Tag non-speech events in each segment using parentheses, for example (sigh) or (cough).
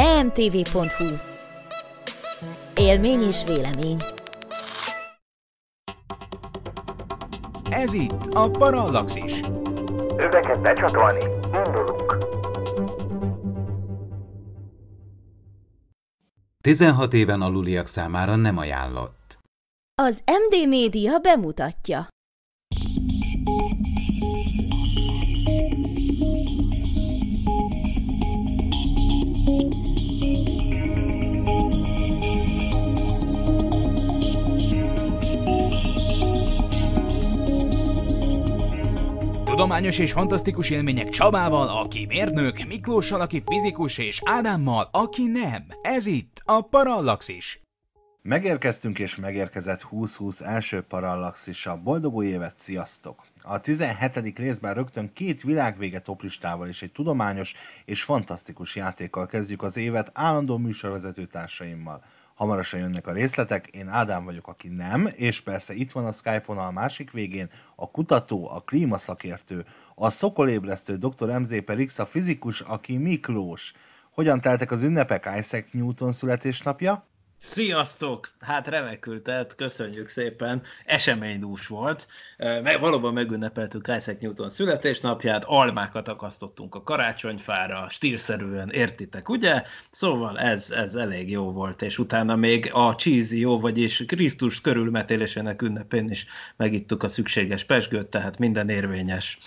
emtv.hu Élmény és vélemény Ez itt a Parallaxis. Öveket becsatolni, indulunk. 16 éven aluliak számára nem ajánlott. Az MD Média bemutatja. Tudományos és fantasztikus élmények Csabával, aki mérnök, Miklóssal, aki fizikus, és Ádámmal, aki nem. Ez itt a Parallaxis. Megérkeztünk és megérkezett 2020 első Parallaxisa. Boldog új évet, sziasztok! A 17. részben rögtön két világvége toplistával és egy tudományos és fantasztikus játékkal kezdjük az évet állandó műsorvezető társaimmal – Hamarosan jönnek a részletek, én Ádám vagyok, aki nem, és persze itt van a Skype a másik végén a kutató, a klímaszakértő, a szokolébresztő dr. MZ Perix, a fizikus, aki Miklós. Hogyan teltek az ünnepek Isaac Newton születésnapja? Sziasztok! Hát remekül telt, köszönjük szépen. Eseménydús volt. Meg, valóban megünnepeltük Isaac Newton születésnapját, almákat akasztottunk a karácsonyfára, stílszerűen értitek, ugye? Szóval ez, ez elég jó volt, és utána még a cheesy jó, vagyis Krisztus körülmetélésének ünnepén is megittuk a szükséges pesgőt, tehát minden érvényes.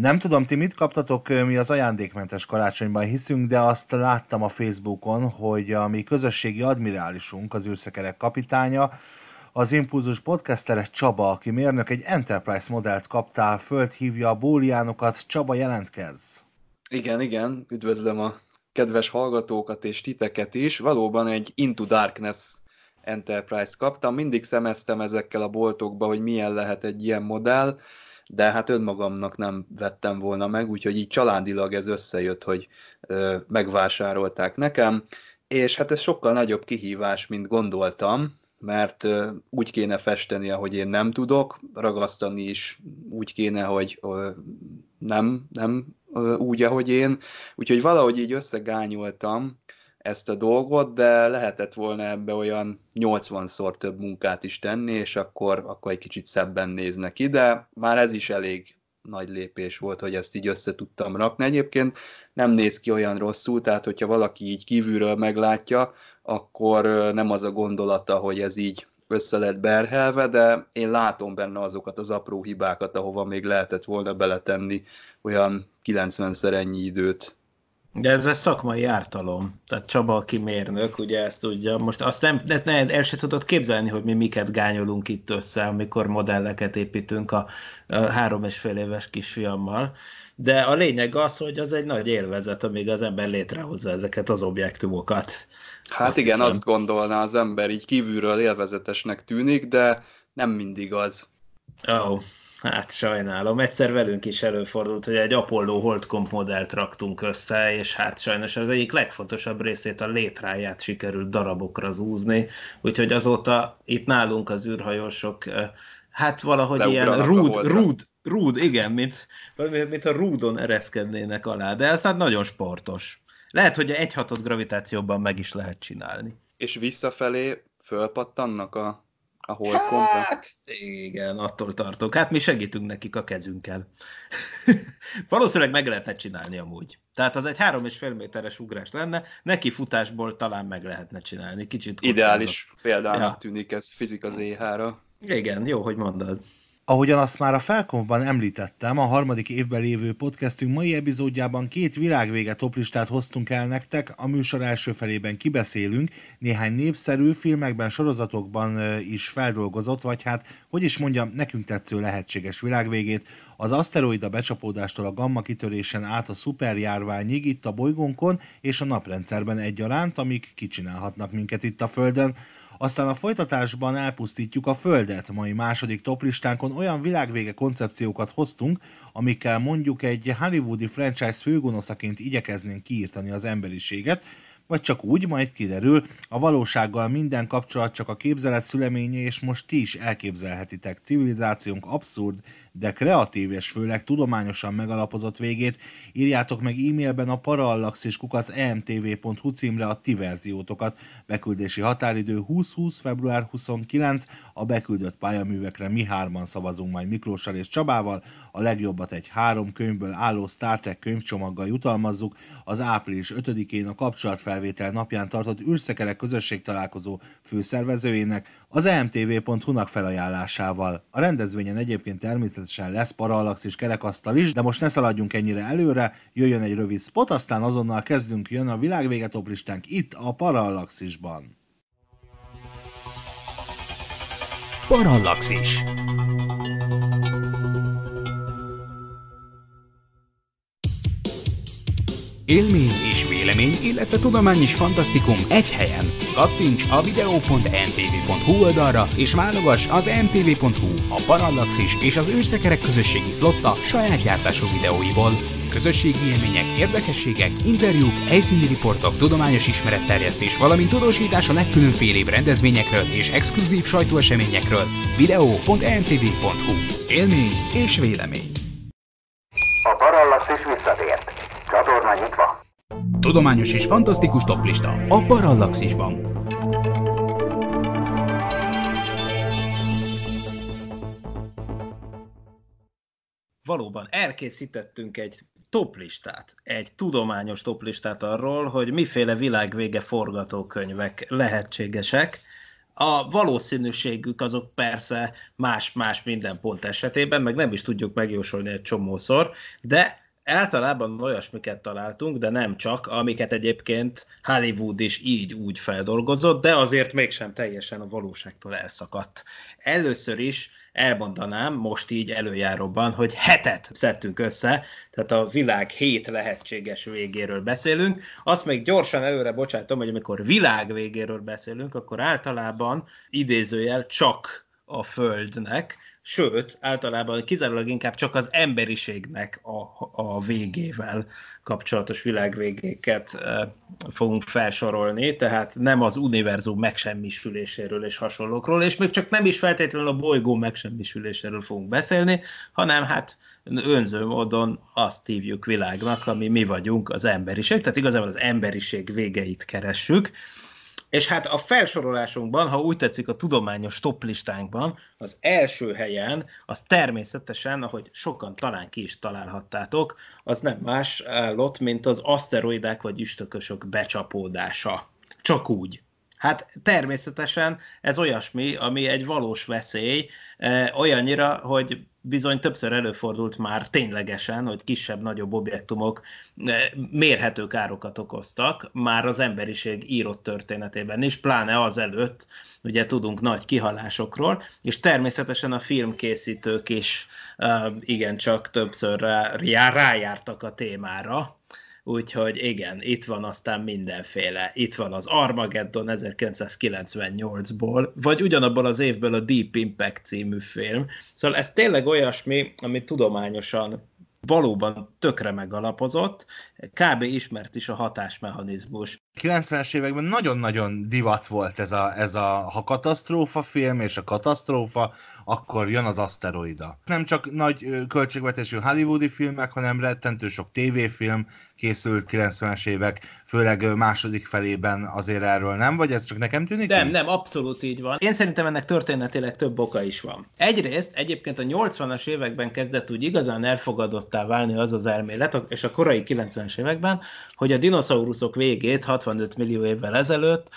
Nem tudom, ti mit kaptatok, mi az ajándékmentes karácsonyban hiszünk, de azt láttam a Facebookon, hogy a mi közösségi admirálisunk, az űrszekerek kapitánya, az Impulzus podcastere Csaba, aki mérnök, egy Enterprise modellt kaptál, földhívja a bóliánokat, Csaba jelentkez. Igen, igen, üdvözlöm a kedves hallgatókat és titeket is. Valóban egy Into Darkness Enterprise kaptam, mindig szemeztem ezekkel a boltokba, hogy milyen lehet egy ilyen modell, de hát önmagamnak nem vettem volna meg, úgyhogy így családilag ez összejött, hogy megvásárolták nekem, és hát ez sokkal nagyobb kihívás, mint gondoltam, mert úgy kéne festeni, ahogy én nem tudok, ragasztani is úgy kéne, hogy nem, nem úgy, ahogy én. Úgyhogy valahogy így összegányoltam, ezt a dolgot, de lehetett volna ebbe olyan 80-szor több munkát is tenni, és akkor, akkor egy kicsit szebben néznek ide. Már ez is elég nagy lépés volt, hogy ezt így össze tudtam rakni. Egyébként nem néz ki olyan rosszul, tehát hogyha valaki így kívülről meglátja, akkor nem az a gondolata, hogy ez így össze lett berhelve, de én látom benne azokat az apró hibákat, ahova még lehetett volna beletenni olyan 90-szer ennyi időt. De ez a szakmai ártalom. Tehát Csaba, aki mérnök, ugye ezt tudja. Most azt nem, ne, ne, el se tudod képzelni, hogy mi miket gányolunk itt össze, amikor modelleket építünk a, a három és fél éves kisfiammal. De a lényeg az, hogy az egy nagy élvezet, amíg az ember létrehozza ezeket az objektumokat. Hát azt igen, hiszem. azt gondolná az ember, így kívülről élvezetesnek tűnik, de nem mindig az. Ó, oh, hát sajnálom. Egyszer velünk is előfordult, hogy egy Apollo Holdcomp modellt raktunk össze, és hát sajnos az egyik legfontosabb részét, a létráját sikerült darabokra zúzni, úgyhogy azóta itt nálunk az űrhajósok hát valahogy ilyen rúd, rúd, rúd, igen, mint, mint a rúdon ereszkednének alá, de hát nagyon sportos. Lehet, hogy egy hatott gravitációban meg is lehet csinálni. És visszafelé fölpattannak a ahol hát, kompra... igen, attól tartok. Hát mi segítünk nekik a kezünkkel. (laughs) Valószínűleg meg lehetne csinálni amúgy. Tehát az egy három és fél méteres ugrás lenne, neki futásból talán meg lehetne csinálni. Kicsit kockázat. Ideális példának ja. tűnik ez fizika zh -ra. Igen, jó, hogy mondod. Ahogyan azt már a Felkonfban említettem, a harmadik évben lévő podcastünk mai epizódjában két világvége toplistát hoztunk el nektek, a műsor első felében kibeszélünk, néhány népszerű filmekben, sorozatokban is feldolgozott, vagy hát, hogy is mondjam, nekünk tetsző lehetséges világvégét, az aszteroida becsapódástól a gamma kitörésen át a szuperjárványig itt a bolygónkon és a naprendszerben egyaránt, amik kicsinálhatnak minket itt a Földön. Aztán a folytatásban elpusztítjuk a Földet. Mai második toplistánkon olyan világvége koncepciókat hoztunk, amikkel mondjuk egy hollywoodi franchise főgonoszaként igyekeznénk kiírtani az emberiséget, vagy csak úgy, majd kiderül, a valósággal minden kapcsolat csak a képzelet szüleménye, és most ti is elképzelhetitek civilizációnk abszurd, de kreatív és főleg tudományosan megalapozott végét, írjátok meg e-mailben a parallaxiskukac.emtv.hu címre a ti verziótokat. Beküldési határidő 20-20 február 29, a beküldött pályaművekre mi hárman szavazunk majd Miklóssal és Csabával, a legjobbat egy három könyvből álló Star Trek könyvcsomaggal jutalmazzuk, az április 5-én a kapcsolatfelvétel napján tartott űrszekerek közösség találkozó főszervezőjének, az emtv.hu-nak felajánlásával. A rendezvényen egyébként természetesen természetesen lesz parallax és kerekasztal is, de most ne szaladjunk ennyire előre, jöjjön egy rövid spot, aztán azonnal kezdünk, jön a világvége toplistánk itt a Parallaxisban. Parallaxis Élmény és vélemény, illetve tudomány is fantasztikum egy helyen. Kattints a video.ntv.hu oldalra és válogass az ntv.hu a Parallaxis és az Őrszekerek közösségi flotta saját gyártású videóiból. Közösségi élmények, érdekességek, interjúk, helyszíni riportok, tudományos ismeretterjesztés, valamint tudósítás a legkülönfélébb rendezvényekről és exkluzív sajtóeseményekről. video.ntv.hu Élmény és vélemény tudományos és fantasztikus toplista a Parallaxisban. Valóban elkészítettünk egy toplistát, egy tudományos toplistát arról, hogy miféle világvége forgatókönyvek lehetségesek, a valószínűségük azok persze más-más minden pont esetében, meg nem is tudjuk megjósolni egy csomószor, de általában olyasmiket találtunk, de nem csak, amiket egyébként Hollywood is így úgy feldolgozott, de azért mégsem teljesen a valóságtól elszakadt. Először is elmondanám most így előjáróban, hogy hetet szedtünk össze, tehát a világ hét lehetséges végéről beszélünk. Azt még gyorsan előre bocsátom, hogy amikor világ végéről beszélünk, akkor általában idézőjel csak a Földnek, sőt, általában kizárólag inkább csak az emberiségnek a, a végével kapcsolatos világvégéket fogunk felsorolni, tehát nem az univerzum megsemmisüléséről és hasonlókról, és még csak nem is feltétlenül a bolygó megsemmisüléséről fogunk beszélni, hanem hát önző módon azt hívjuk világnak, ami mi vagyunk, az emberiség, tehát igazából az emberiség végeit keressük, és hát a felsorolásunkban, ha úgy tetszik a tudományos toplistánkban, az első helyen, az természetesen, ahogy sokan talán ki is találhattátok, az nem más állott, eh, mint az aszteroidák vagy üstökösök becsapódása. Csak úgy. Hát természetesen ez olyasmi, ami egy valós veszély, eh, olyannyira, hogy bizony többször előfordult már ténylegesen, hogy kisebb-nagyobb objektumok eh, mérhető károkat okoztak, már az emberiség írott történetében is, pláne az előtt, ugye tudunk nagy kihalásokról, és természetesen a filmkészítők is uh, igencsak többször rá, rájártak a témára, úgyhogy igen, itt van aztán mindenféle. Itt van az Armageddon 1998-ból, vagy ugyanabból az évből a Deep Impact című film. Szóval ez tényleg olyasmi, ami tudományosan valóban tökre megalapozott, kb. ismert is a hatásmechanizmus. 90-es években nagyon-nagyon divat volt ez a, ez a ha katasztrófa film és a katasztrófa, akkor jön az aszteroida. Nem csak nagy költségvetésű hollywoodi filmek, hanem rettentő sok tévéfilm készült 90-es évek, főleg második felében azért erről nem, vagy ez csak nekem tűnik? Nem, így? nem, abszolút így van. Én szerintem ennek történetileg több oka is van. Egyrészt egyébként a 80-as években kezdett úgy igazán elfogadottá válni az az elmélet, és a korai 90-es években, hogy a dinoszauruszok végét, 60 65 millió évvel ezelőtt,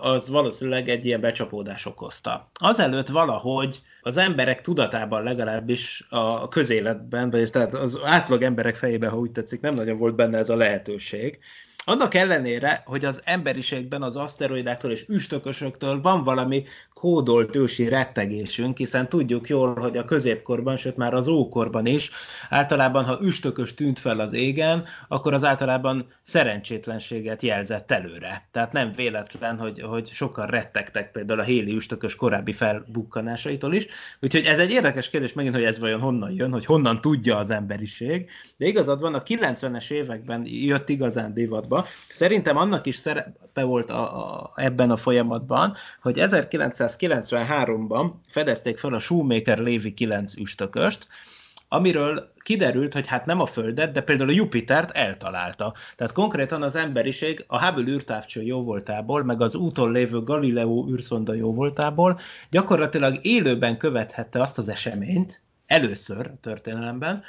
az valószínűleg egy ilyen becsapódás okozta. Azelőtt valahogy az emberek tudatában legalábbis a közéletben, vagy tehát az átlag emberek fejében, ha úgy tetszik, nem nagyon volt benne ez a lehetőség. Annak ellenére, hogy az emberiségben az aszteroidáktól és üstökösöktől van valami kódolt ősi rettegésünk, hiszen tudjuk jól, hogy a középkorban, sőt már az ókorban is, általában ha üstökös tűnt fel az égen, akkor az általában szerencsétlenséget jelzett előre. Tehát nem véletlen, hogy, hogy sokan rettegtek például a héli üstökös korábbi felbukkanásaitól is. Úgyhogy ez egy érdekes kérdés megint, hogy ez vajon honnan jön, hogy honnan tudja az emberiség. De igazad van, a 90-es években jött igazán divatba. Szerintem annak is szerepe volt a, a, ebben a folyamatban, hogy 1900 1993-ban fedezték fel a Shoemaker Lévi 9 üstököst, amiről kiderült, hogy hát nem a Földet, de például a Jupitert eltalálta. Tehát konkrétan az emberiség a Hubble űrtávcső jóvoltából, meg az úton lévő Galileo űrszonda jóvoltából gyakorlatilag élőben követhette azt az eseményt, először a történelemben,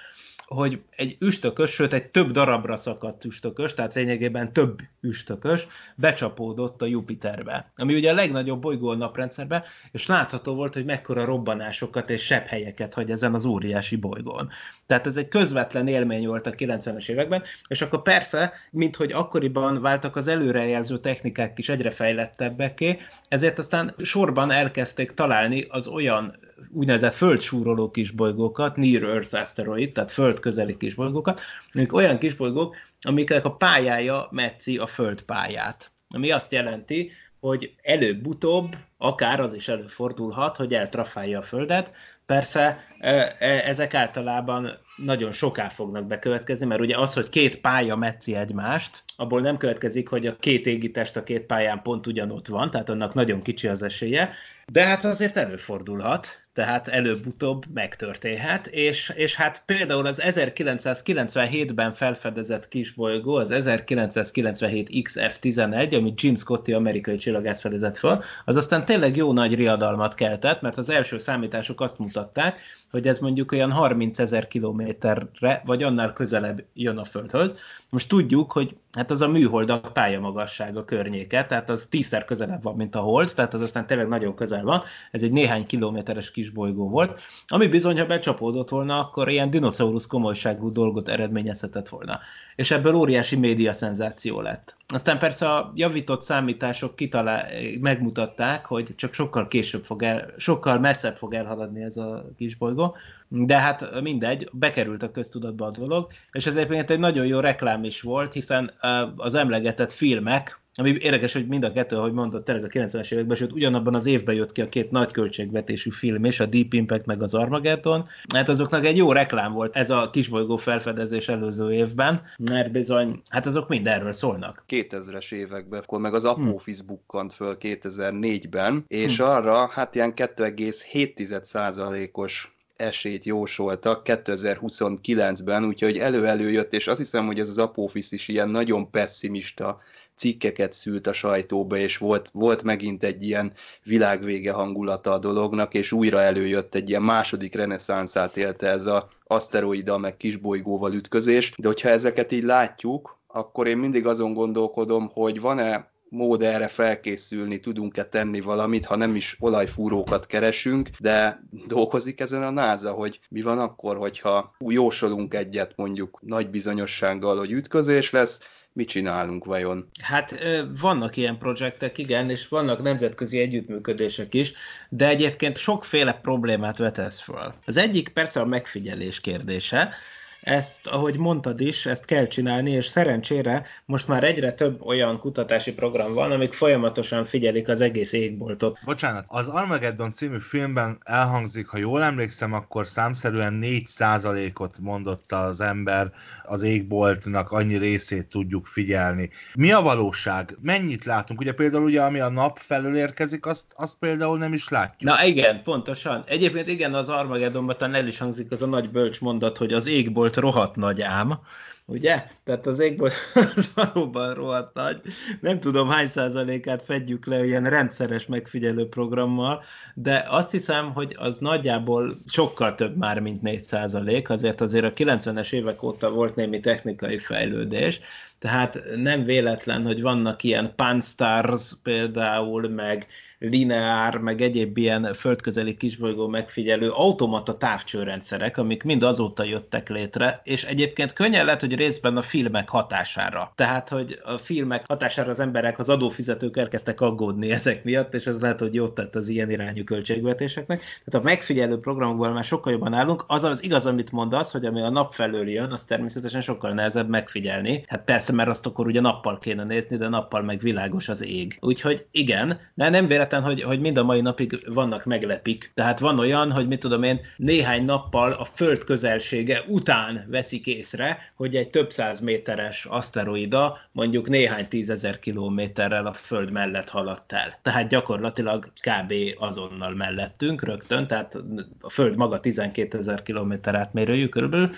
hogy egy üstökös, sőt egy több darabra szakadt üstökös, tehát lényegében több üstökös becsapódott a Jupiterbe, ami ugye a legnagyobb bolygó a naprendszerbe, és látható volt, hogy mekkora robbanásokat és sebb helyeket hagy ezen az óriási bolygón. Tehát ez egy közvetlen élmény volt a 90-es években, és akkor persze, mint hogy akkoriban váltak az előrejelző technikák is egyre fejlettebbeké, ezért aztán sorban elkezdték találni az olyan úgynevezett földsúroló kisbolygókat, Near Earth Asteroid, tehát föld közeli kisbolygókat, amik olyan kisbolygók, amiknek a pályája metzi a föld pályát. Ami azt jelenti, hogy előbb-utóbb, akár az is előfordulhat, hogy eltrafálja a Földet. Persze e, e, ezek általában nagyon soká fognak bekövetkezni, mert ugye az, hogy két pálya metzi egymást, abból nem következik, hogy a két égitest a két pályán pont ugyanott van, tehát annak nagyon kicsi az esélye, de hát azért előfordulhat tehát előbb-utóbb megtörténhet, és, és hát például az 1997-ben felfedezett kisbolygó, az 1997 XF-11, amit Jim Scotti amerikai csillagász fedezett fel, az aztán tényleg jó nagy riadalmat keltett, mert az első számítások azt mutatták, hogy ez mondjuk olyan 30 ezer kilométerre, vagy annál közelebb jön a Földhöz. Most tudjuk, hogy hát az a műholdak pályamagassága környéke, tehát az tízszer közelebb van, mint a hold, tehát az aztán tényleg nagyon közel van, ez egy néhány kilométeres bolygó volt, ami bizony, ha becsapódott volna, akkor ilyen dinoszaurusz komolyságú dolgot eredményezhetett volna. És ebből óriási média szenzáció lett. Aztán persze a javított számítások kitalál, megmutatták, hogy csak sokkal később fog el, sokkal messzebb fog elhaladni ez a bolygó, de hát mindegy, bekerült a köztudatba a dolog, és ez egyébként egy nagyon jó reklám is volt, hiszen az emlegetett filmek, ami érdekes, hogy mind a kettő, ahogy mondtad, tényleg a 90-es években, sőt ugyanabban az évben jött ki a két nagy költségvetésű film és a Deep Impact meg az Armageddon. Hát azoknak egy jó reklám volt ez a kisbolygó felfedezés előző évben, mert bizony, hát azok mind erről szólnak. 2000-es években, akkor meg az Apophis hmm. bukkant föl 2004-ben, és hmm. arra hát ilyen 2,7%-os esélyt jósoltak 2029-ben, úgyhogy elő előjött és azt hiszem, hogy ez az Apophis is ilyen nagyon pessimista cikkeket szült a sajtóba, és volt, volt megint egy ilyen világvége hangulata a dolognak, és újra előjött egy ilyen második reneszánszát élte ez a aszteroida meg kisbolygóval ütközés, de hogyha ezeket így látjuk, akkor én mindig azon gondolkodom, hogy van-e mód erre felkészülni, tudunk-e tenni valamit, ha nem is olajfúrókat keresünk, de dolgozik ezen a NASA, hogy mi van akkor, hogyha jósolunk egyet mondjuk nagy bizonyossággal, hogy ütközés lesz, mit csinálunk vajon. Hát vannak ilyen projektek, igen, és vannak nemzetközi együttműködések is, de egyébként sokféle problémát vetesz fel. Az egyik persze a megfigyelés kérdése, ezt, ahogy mondtad is, ezt kell csinálni, és szerencsére most már egyre több olyan kutatási program van, amik folyamatosan figyelik az egész égboltot. Bocsánat, az Armageddon című filmben elhangzik, ha jól emlékszem, akkor számszerűen 4%-ot mondott az ember az égboltnak, annyi részét tudjuk figyelni. Mi a valóság? Mennyit látunk? Ugye például ugye, ami a nap felől érkezik, azt, azt például nem is látjuk. Na igen, pontosan. Egyébként igen, az Armageddonban talán el is hangzik az a nagy bölcs mondat, hogy az égbolt rohadt nagy ám, ugye? Tehát az égbolt (laughs) az valóban rohadt nagy. Nem tudom hány százalékát fedjük le ilyen rendszeres megfigyelő programmal, de azt hiszem, hogy az nagyjából sokkal több már, mint 4 százalék, azért azért a 90-es évek óta volt némi technikai fejlődés, tehát nem véletlen, hogy vannak ilyen Panstars például, meg lineár, meg egyéb ilyen földközeli kisbolygó megfigyelő automata távcsőrendszerek, amik mind azóta jöttek létre, és egyébként könnyen lehet, hogy részben a filmek hatására. Tehát, hogy a filmek hatására az emberek, az adófizetők elkezdtek aggódni ezek miatt, és ez lehet, hogy jót tett az ilyen irányú költségvetéseknek. Tehát a megfigyelő programokból már sokkal jobban állunk. Az az igaz, amit mondasz, hogy ami a nap felől jön, az természetesen sokkal nehezebb megfigyelni. Hát persze persze, mert azt akkor ugye nappal kéne nézni, de nappal meg világos az ég. Úgyhogy igen, de nem véletlen, hogy, hogy mind a mai napig vannak meglepik. Tehát van olyan, hogy mit tudom én, néhány nappal a föld közelsége után veszik észre, hogy egy több száz méteres aszteroida mondjuk néhány tízezer kilométerrel a föld mellett haladt el. Tehát gyakorlatilag kb. azonnal mellettünk rögtön, tehát a föld maga 12 ezer kilométer átmérőjű körülbelül,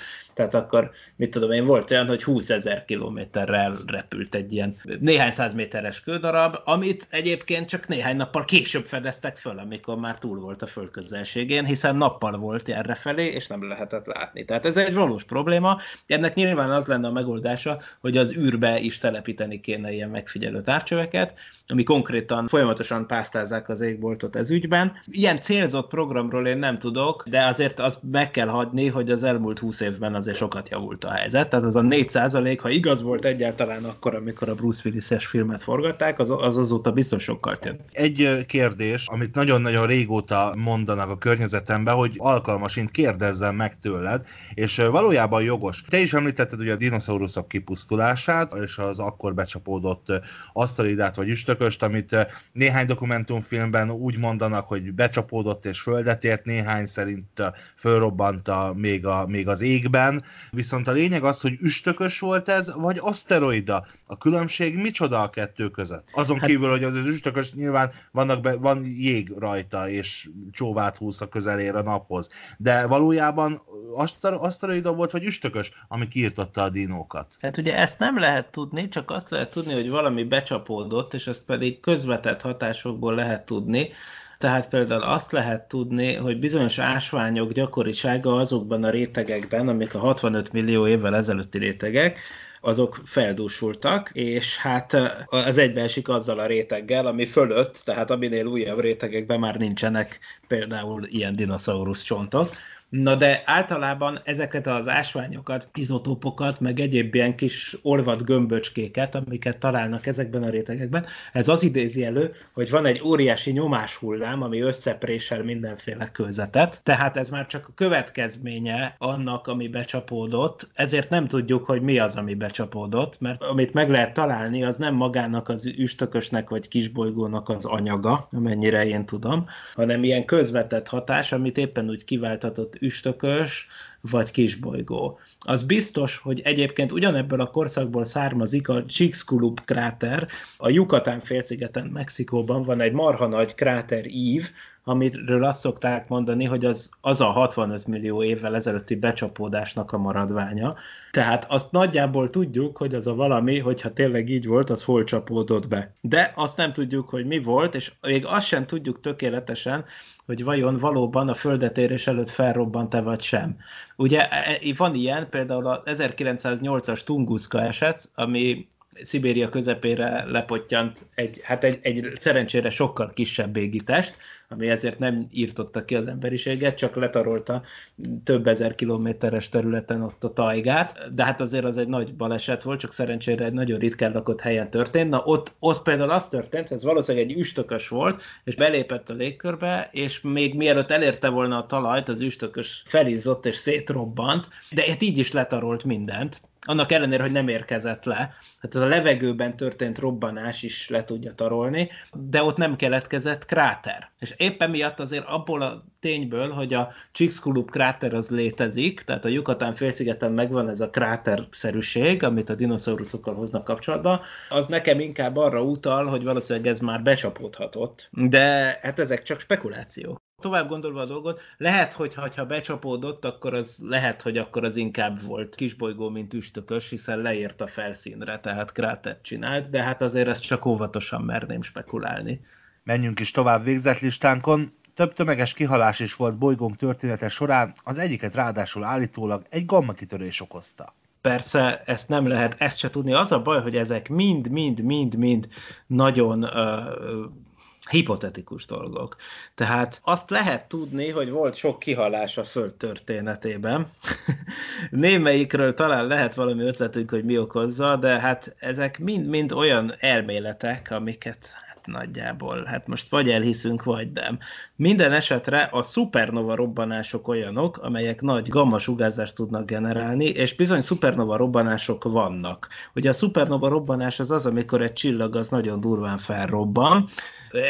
tehát akkor mit tudom én, volt olyan, hogy 20 ezer kilométerre repült egy ilyen néhány száz méteres kődarab, amit egyébként csak néhány nappal később fedeztek föl, amikor már túl volt a föld hiszen nappal volt erre felé, és nem lehetett látni. Tehát ez egy valós probléma. Ennek nyilván az lenne a megoldása, hogy az űrbe is telepíteni kéne ilyen megfigyelő távcsöveket, ami konkrétan folyamatosan pásztázzák az égboltot ez ügyben. Ilyen célzott programról én nem tudok, de azért azt meg kell hagyni, hogy az elmúlt 20 évben az azért sokat javult a helyzet. Tehát az a 4 ha igaz volt egyáltalán akkor, amikor a Bruce Willis-es filmet forgatták, az, az azóta biztos sokkal több. Egy kérdés, amit nagyon-nagyon régóta mondanak a környezetemben, hogy alkalmasint kérdezzem meg tőled, és valójában jogos. Te is említetted ugye a dinoszauruszok kipusztulását, és az akkor becsapódott asztalidát vagy üstököst, amit néhány dokumentumfilmben úgy mondanak, hogy becsapódott és földet ért, néhány szerint fölrobbant a, még, a, még az égben, után, viszont a lényeg az, hogy üstökös volt ez, vagy aszteroida. A különbség micsoda a kettő között? Azon hát, kívül, hogy az, az üstökös nyilván vannak be, van jég rajta, és csóvát húz a közelére a naphoz. De valójában aszteroida volt, vagy üstökös, ami kiirtotta a dinókat. Tehát ugye ezt nem lehet tudni, csak azt lehet tudni, hogy valami becsapódott, és ezt pedig közvetett hatásokból lehet tudni, tehát például azt lehet tudni, hogy bizonyos ásványok gyakorisága azokban a rétegekben, amik a 65 millió évvel ezelőtti rétegek, azok feldúsultak, és hát az egybeesik azzal a réteggel, ami fölött, tehát aminél újabb rétegekben már nincsenek például ilyen dinoszaurusz csontok, Na de általában ezeket az ásványokat, izotópokat, meg egyéb ilyen kis orvat gömböcskéket, amiket találnak ezekben a rétegekben, ez az idézi elő, hogy van egy óriási nyomáshullám, ami összeprésel mindenféle kőzetet, tehát ez már csak a következménye annak, ami becsapódott, ezért nem tudjuk, hogy mi az, ami becsapódott, mert amit meg lehet találni, az nem magának az üstökösnek vagy kisbolygónak az anyaga, amennyire én tudom, hanem ilyen közvetett hatás, amit éppen úgy kiváltatott üstökös, vagy Kisbolygó. Az biztos, hogy egyébként ugyanebből a korszakból származik a Chicxulub kráter, a Yucatán félszigeten Mexikóban van egy marha nagy kráter ív, amiről azt szokták mondani, hogy az, az a 65 millió évvel ezelőtti becsapódásnak a maradványa. Tehát azt nagyjából tudjuk, hogy az a valami, hogyha tényleg így volt, az hol csapódott be. De azt nem tudjuk, hogy mi volt, és még azt sem tudjuk tökéletesen, hogy vajon valóban a földetérés előtt felrobbant-e vagy sem. Ugye e, e, van ilyen, például a 1908-as Tunguszka eset, ami Szibéria közepére lepottyant egy, hát egy, egy szerencsére sokkal kisebb égítást, ami ezért nem írtotta ki az emberiséget, csak letarolta több ezer kilométeres területen ott a tajgát, de hát azért az egy nagy baleset volt, csak szerencsére egy nagyon ritkán lakott helyen történt. Na ott, ott például az történt, ez valószínűleg egy üstökös volt, és belépett a légkörbe, és még mielőtt elérte volna a talajt, az üstökös felizzott és szétrobbant, de hát így is letarolt mindent, annak ellenére, hogy nem érkezett le. Hát ez a levegőben történt robbanás is le tudja tarolni, de ott nem keletkezett kráter. És éppen miatt azért abból a tényből, hogy a Csíkszkulub kráter az létezik, tehát a Yucatán félszigeten megvan ez a kráterszerűség, amit a dinoszauruszokkal hoznak kapcsolatba, az nekem inkább arra utal, hogy valószínűleg ez már becsapódhatott. De hát ezek csak spekulációk tovább gondolva a dolgot, lehet, hogy ha becsapódott, akkor az lehet, hogy akkor az inkább volt kisbolygó, mint üstökös, hiszen leért a felszínre, tehát krátert csinált, de hát azért ezt csak óvatosan merném spekulálni. Menjünk is tovább végzett listánkon. Több tömeges kihalás is volt bolygónk története során, az egyiket ráadásul állítólag egy gamma kitörés okozta persze ezt nem lehet, ezt se tudni. Az a baj, hogy ezek mind, mind, mind, mind nagyon uh, hipotetikus dolgok. Tehát azt lehet tudni, hogy volt sok kihalás a Föld történetében. (laughs) Némelyikről talán lehet valami ötletünk, hogy mi okozza, de hát ezek mind-mind olyan elméletek, amiket nagyjából. Hát most vagy elhiszünk, vagy nem. Minden esetre a szupernova robbanások olyanok, amelyek nagy gamma sugárzást tudnak generálni, és bizony szupernova robbanások vannak. Ugye a szupernova robbanás az az, amikor egy csillag az nagyon durván felrobban,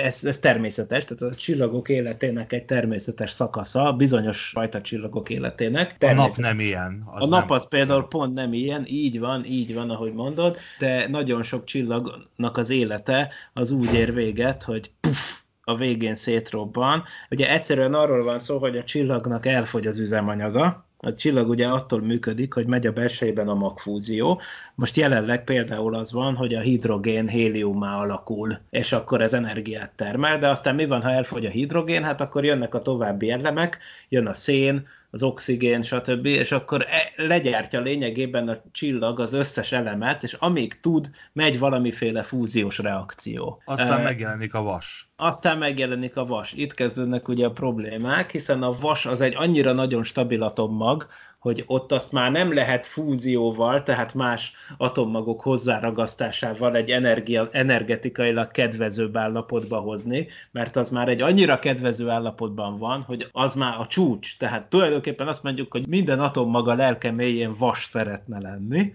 ez, ez természetes, tehát a csillagok életének egy természetes szakasza, bizonyos fajta csillagok életének. A nap nem ilyen. Az a nap nem. az például pont nem ilyen, így van, így van, ahogy mondod, de nagyon sok csillagnak az élete az úgy ér véget, hogy puff, a végén szétrobban. Ugye egyszerűen arról van szó, hogy a csillagnak elfogy az üzemanyaga, a csillag ugye attól működik, hogy megy a belsejében a magfúzió. Most jelenleg például az van, hogy a hidrogén héliumá alakul, és akkor ez energiát termel, de aztán mi van, ha elfogy a hidrogén? Hát akkor jönnek a további elemek, jön a szén, az oxigén, stb., és akkor e, legyártja lényegében a csillag az összes elemet, és amíg tud, megy valamiféle fúziós reakció. Aztán e, megjelenik a vas. Aztán megjelenik a vas. Itt kezdődnek ugye a problémák, hiszen a vas az egy annyira nagyon stabil atommag, hogy ott azt már nem lehet fúzióval, tehát más atommagok hozzáragasztásával egy energia, energetikailag kedvezőbb állapotba hozni, mert az már egy annyira kedvező állapotban van, hogy az már a csúcs. Tehát tulajdonképpen azt mondjuk, hogy minden atommag a lelke mélyén vas szeretne lenni,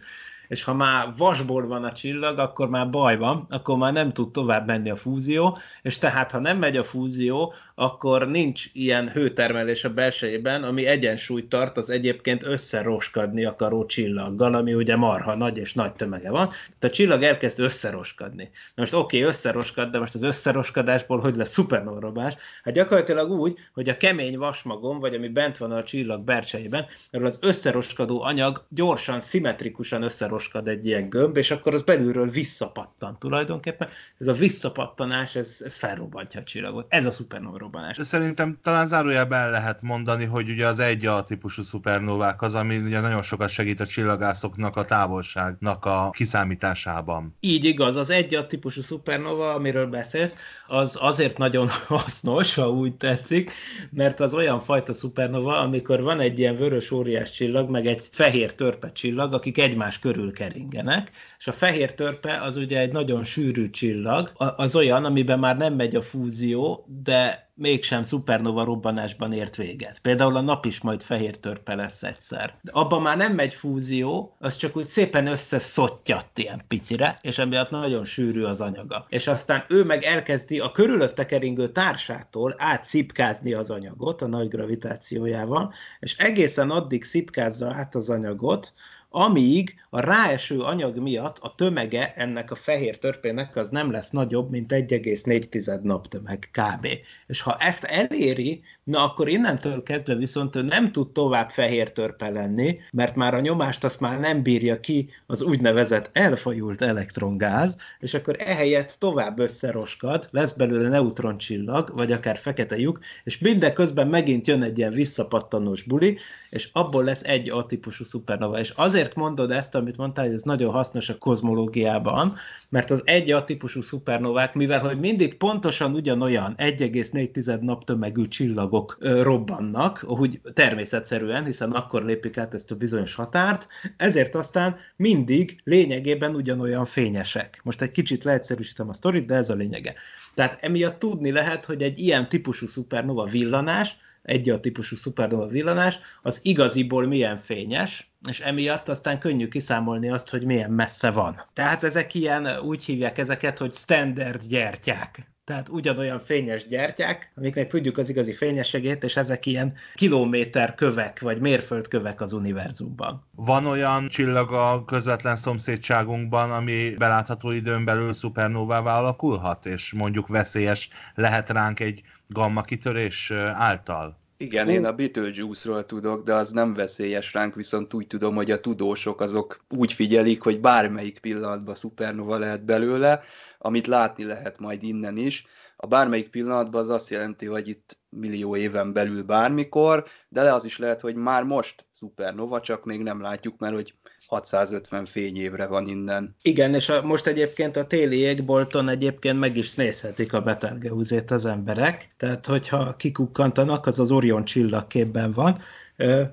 és ha már vasból van a csillag, akkor már baj van, akkor már nem tud tovább menni a fúzió, és tehát ha nem megy a fúzió, akkor nincs ilyen hőtermelés a belsejében, ami egyensúlyt tart az egyébként összeroskadni akaró csillaggal, ami ugye marha nagy és nagy tömege van, tehát a csillag elkezd összeroskadni. Na most oké, okay, összeroskad, de most az összeroskadásból hogy lesz szupernorobás? Hát gyakorlatilag úgy, hogy a kemény vasmagon, vagy ami bent van a csillag belsejében, erről az összeroskadó anyag gyorsan, szimmetrikusan összeroskad eltávolodskad egy ilyen gömb, és akkor az belülről visszapattan tulajdonképpen. Ez a visszapattanás, ez, ez felrobbantja a csillagot. Ez a szupernova robbanás. Szerintem talán zárójelben el lehet mondani, hogy ugye az egy A típusú szupernovák az, ami ugye nagyon sokat segít a csillagászoknak a távolságnak a kiszámításában. Így igaz, az egy A típusú szupernova, amiről beszélsz, az azért nagyon (laughs) hasznos, ha úgy tetszik, mert az olyan fajta szupernova, amikor van egy ilyen vörös óriás csillag, meg egy fehér törpe csillag, akik egymás körül körül keringenek, és a fehér törpe az ugye egy nagyon sűrű csillag, az olyan, amiben már nem megy a fúzió, de mégsem szupernova robbanásban ért véget. Például a nap is majd fehér törpe lesz egyszer. De abban már nem megy fúzió, az csak úgy szépen összeszottyatt ilyen picire, és emiatt nagyon sűrű az anyaga. És aztán ő meg elkezdi a körülötte keringő társától átszipkázni az anyagot a nagy gravitációjával, és egészen addig szipkázza át az anyagot, amíg a ráeső anyag miatt a tömege ennek a fehér törpének az nem lesz nagyobb, mint 1,4 nap tömeg kb. És ha ezt eléri Na akkor innentől kezdve viszont ő nem tud tovább fehér törpe lenni, mert már a nyomást azt már nem bírja ki az úgynevezett elfajult elektrongáz, és akkor ehelyett tovább összeroskad, lesz belőle neutroncsillag, vagy akár fekete lyuk, és mindeközben megint jön egy ilyen visszapattanós buli, és abból lesz egy atípusú szupernova. És azért mondod ezt, amit mondtál, hogy ez nagyon hasznos a kozmológiában, mert az egy A típusú szupernovák, mivel hogy mindig pontosan ugyanolyan 1,4 tömegű csillagok ö, robbannak, ahogy természetszerűen, hiszen akkor lépik át ezt a bizonyos határt, ezért aztán mindig lényegében ugyanolyan fényesek. Most egy kicsit leegyszerűsítem a sztorit, de ez a lényege. Tehát emiatt tudni lehet, hogy egy ilyen típusú szupernova villanás egy a típusú szupernova villanás, az igaziból milyen fényes, és emiatt aztán könnyű kiszámolni azt, hogy milyen messze van. Tehát ezek ilyen, úgy hívják ezeket, hogy standard gyertyák tehát ugyanolyan fényes gyertyák, amiknek tudjuk az igazi fényességét, és ezek ilyen kilométer kövek, vagy mérföldkövek az univerzumban. Van olyan csillag a közvetlen szomszédságunkban, ami belátható időn belül szupernóvává alakulhat, és mondjuk veszélyes lehet ránk egy gamma kitörés által? Igen, én a Beetlejuice-ról tudok, de az nem veszélyes ránk, viszont úgy tudom, hogy a tudósok azok úgy figyelik, hogy bármelyik pillanatban szupernova lehet belőle, amit látni lehet majd innen is. A bármelyik pillanatban az azt jelenti, hogy itt millió éven belül bármikor, de le az is lehet, hogy már most szupernova, csak még nem látjuk, mert hogy 650 fényévre van innen. Igen, és a, most egyébként a téli égbolton egyébként meg is nézhetik a Betelgeuzét az emberek, tehát hogyha kikukkantanak, az az Orion csillagképben van,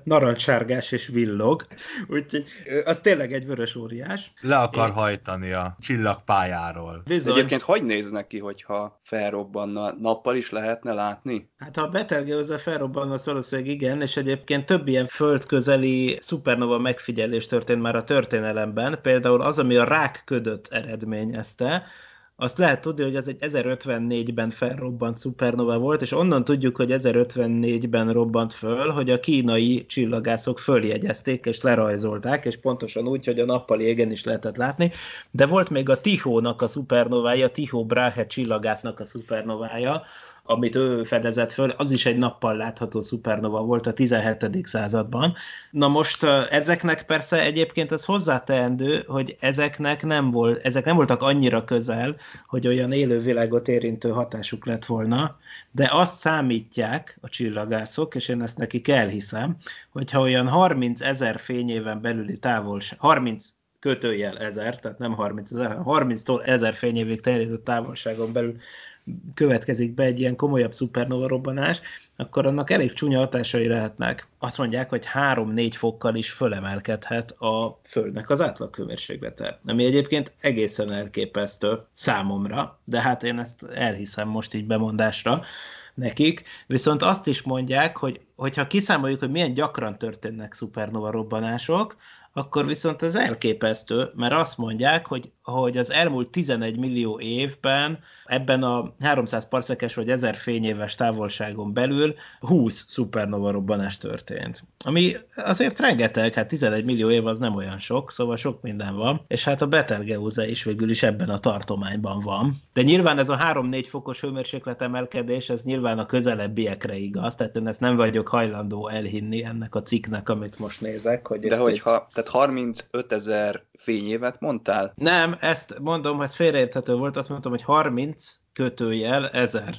narancssárgás és villog, úgyhogy az tényleg egy vörös óriás. Le akar Én... hajtani a csillagpályáról. Bizony. Egyébként hogy néznek ki, hogyha felrobbanna? Nappal is lehetne látni? Hát ha betelgeőzve felrobbanna, az valószínűleg igen, és egyébként több ilyen földközeli szupernova megfigyelés történt már a történelemben, például az, ami a rák ködött eredményezte, azt lehet tudni, hogy az egy 1054-ben felrobbant szupernova volt, és onnan tudjuk, hogy 1054-ben robbant föl, hogy a kínai csillagászok följegyezték és lerajzolták, és pontosan úgy, hogy a nappal égen is lehetett látni, de volt még a Tihónak a szupernovája, Tihó Brahe csillagásznak a szupernovája, amit ő fedezett föl, az is egy nappal látható szupernova volt a 17. században. Na most ezeknek persze egyébként ez hozzáteendő, hogy ezeknek nem volt, ezek nem voltak annyira közel, hogy olyan élővilágot érintő hatásuk lett volna, de azt számítják a csillagászok, és én ezt nekik elhiszem, hogyha olyan 30 ezer fényéven belüli távolság, 30 kötőjel ezer, tehát nem 30 ezer, 30-tól ezer fényévig terjedő távolságon belül következik be egy ilyen komolyabb szupernova robbanás, akkor annak elég csúnya hatásai lehetnek. Azt mondják, hogy 3-4 fokkal is fölemelkedhet a Földnek az átlagkövérséglete, ami egyébként egészen elképesztő számomra, de hát én ezt elhiszem most így bemondásra nekik, viszont azt is mondják, hogy hogyha kiszámoljuk, hogy milyen gyakran történnek szupernova robbanások, akkor viszont ez elképesztő, mert azt mondják, hogy hogy az elmúlt 11 millió évben ebben a 300 parszekes vagy 1000 fényéves távolságon belül 20 szupernova robbanás történt. Ami azért rengeteg, hát 11 millió év az nem olyan sok, szóval sok minden van, és hát a Betelgeuse is végül is ebben a tartományban van. De nyilván ez a 3-4 fokos hőmérséklet emelkedés, ez nyilván a közelebbiekre igaz, tehát én ezt nem vagyok hajlandó elhinni ennek a cikknek, amit most nézek. Hogy De hogyha, itt... tehát 35 ezer fényévet mondtál? Nem, ezt mondom, ez félreérthető volt, azt mondtam, hogy 30 kötőjel ezer.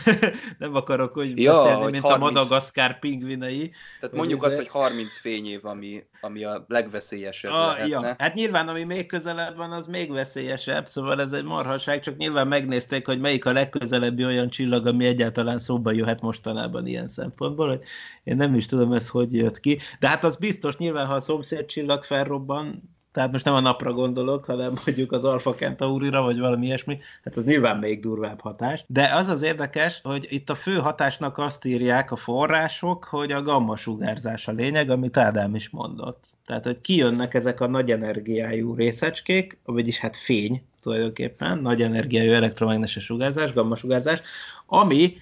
(laughs) nem akarok úgy ja, beszélni, mint 30... a Madagaszkár pingvinei. Tehát mondjuk azt, hogy 30 fényév, ami, ami a legveszélyesebb ah, a, lehetne. Ja. Hát nyilván, ami még közelebb van, az még veszélyesebb, szóval ez egy marhaság, csak nyilván megnézték, hogy melyik a legközelebbi olyan csillag, ami egyáltalán szóba jöhet mostanában ilyen szempontból, hogy én nem is tudom ez, hogy jött ki. De hát az biztos, nyilván, ha a szomszéd csillag felrobban, tehát most nem a napra gondolok, hanem mondjuk az Alfa Centaurira, vagy valami ilyesmi, hát az nyilván még durvább hatás. De az az érdekes, hogy itt a fő hatásnak azt írják a források, hogy a gamma sugárzás a lényeg, amit Ádám is mondott. Tehát, hogy kijönnek ezek a nagy energiájú részecskék, vagyis hát fény tulajdonképpen, nagy energiájú elektromágneses sugárzás, gamma sugárzás, ami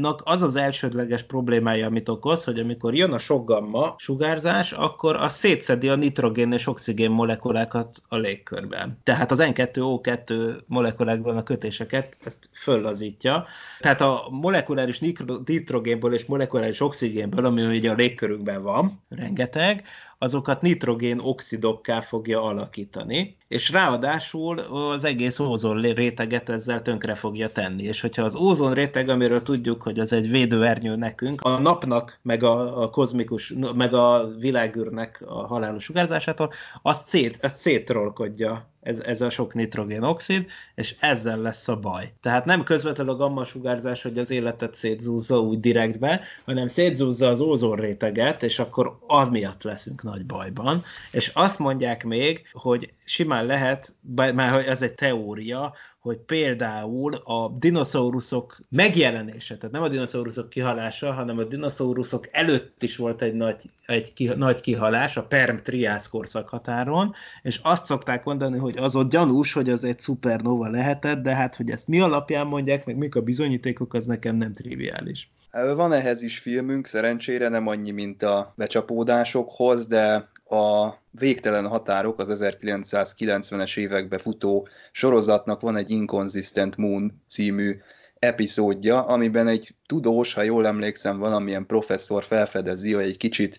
nak az az elsődleges problémája, amit okoz, hogy amikor jön a sok gamma sugárzás, akkor az szétszedi a nitrogén és oxigén molekulákat a légkörben. Tehát az N2O2 molekulákban a kötéseket ezt föllazítja. Tehát a molekuláris nitrogénből és molekuláris oxigénből, ami ugye a légkörünkben van, rengeteg, azokat nitrogén oxidokká fogja alakítani, és ráadásul az egész ózon réteget ezzel tönkre fogja tenni. És hogyha az ózon réteg, amiről tudjuk, hogy az egy védőernyő nekünk, a napnak, meg a, a kozmikus, meg a világűrnek a halálos sugárzásától, azt szét, ezt szétrolkodja ez, ez a sok nitrogénoxid, és ezzel lesz a baj. Tehát nem közvetlenül a gamma sugárzás, hogy az életet szétzúzza úgy direktbe, hanem szétzúzza az réteget, és akkor az miatt leszünk nagy bajban. És azt mondják még, hogy simán lehet, mert ez egy teória, hogy például a dinoszauruszok megjelenése, tehát nem a dinoszauruszok kihalása, hanem a dinoszauruszok előtt is volt egy nagy, egy ki, nagy kihalás a Perm-Triász korszak határon, és azt szokták mondani, hogy az ott gyanús, hogy az egy szupernova lehetett, de hát, hogy ezt mi alapján mondják, meg mik a bizonyítékok, az nekem nem triviális. Van ehhez is filmünk, szerencsére nem annyi, mint a becsapódásokhoz, de a végtelen határok az 1990-es évekbe futó sorozatnak van egy Inconsistent Moon című epizódja, amiben egy tudós, ha jól emlékszem, valamilyen professzor felfedezi, hogy egy kicsit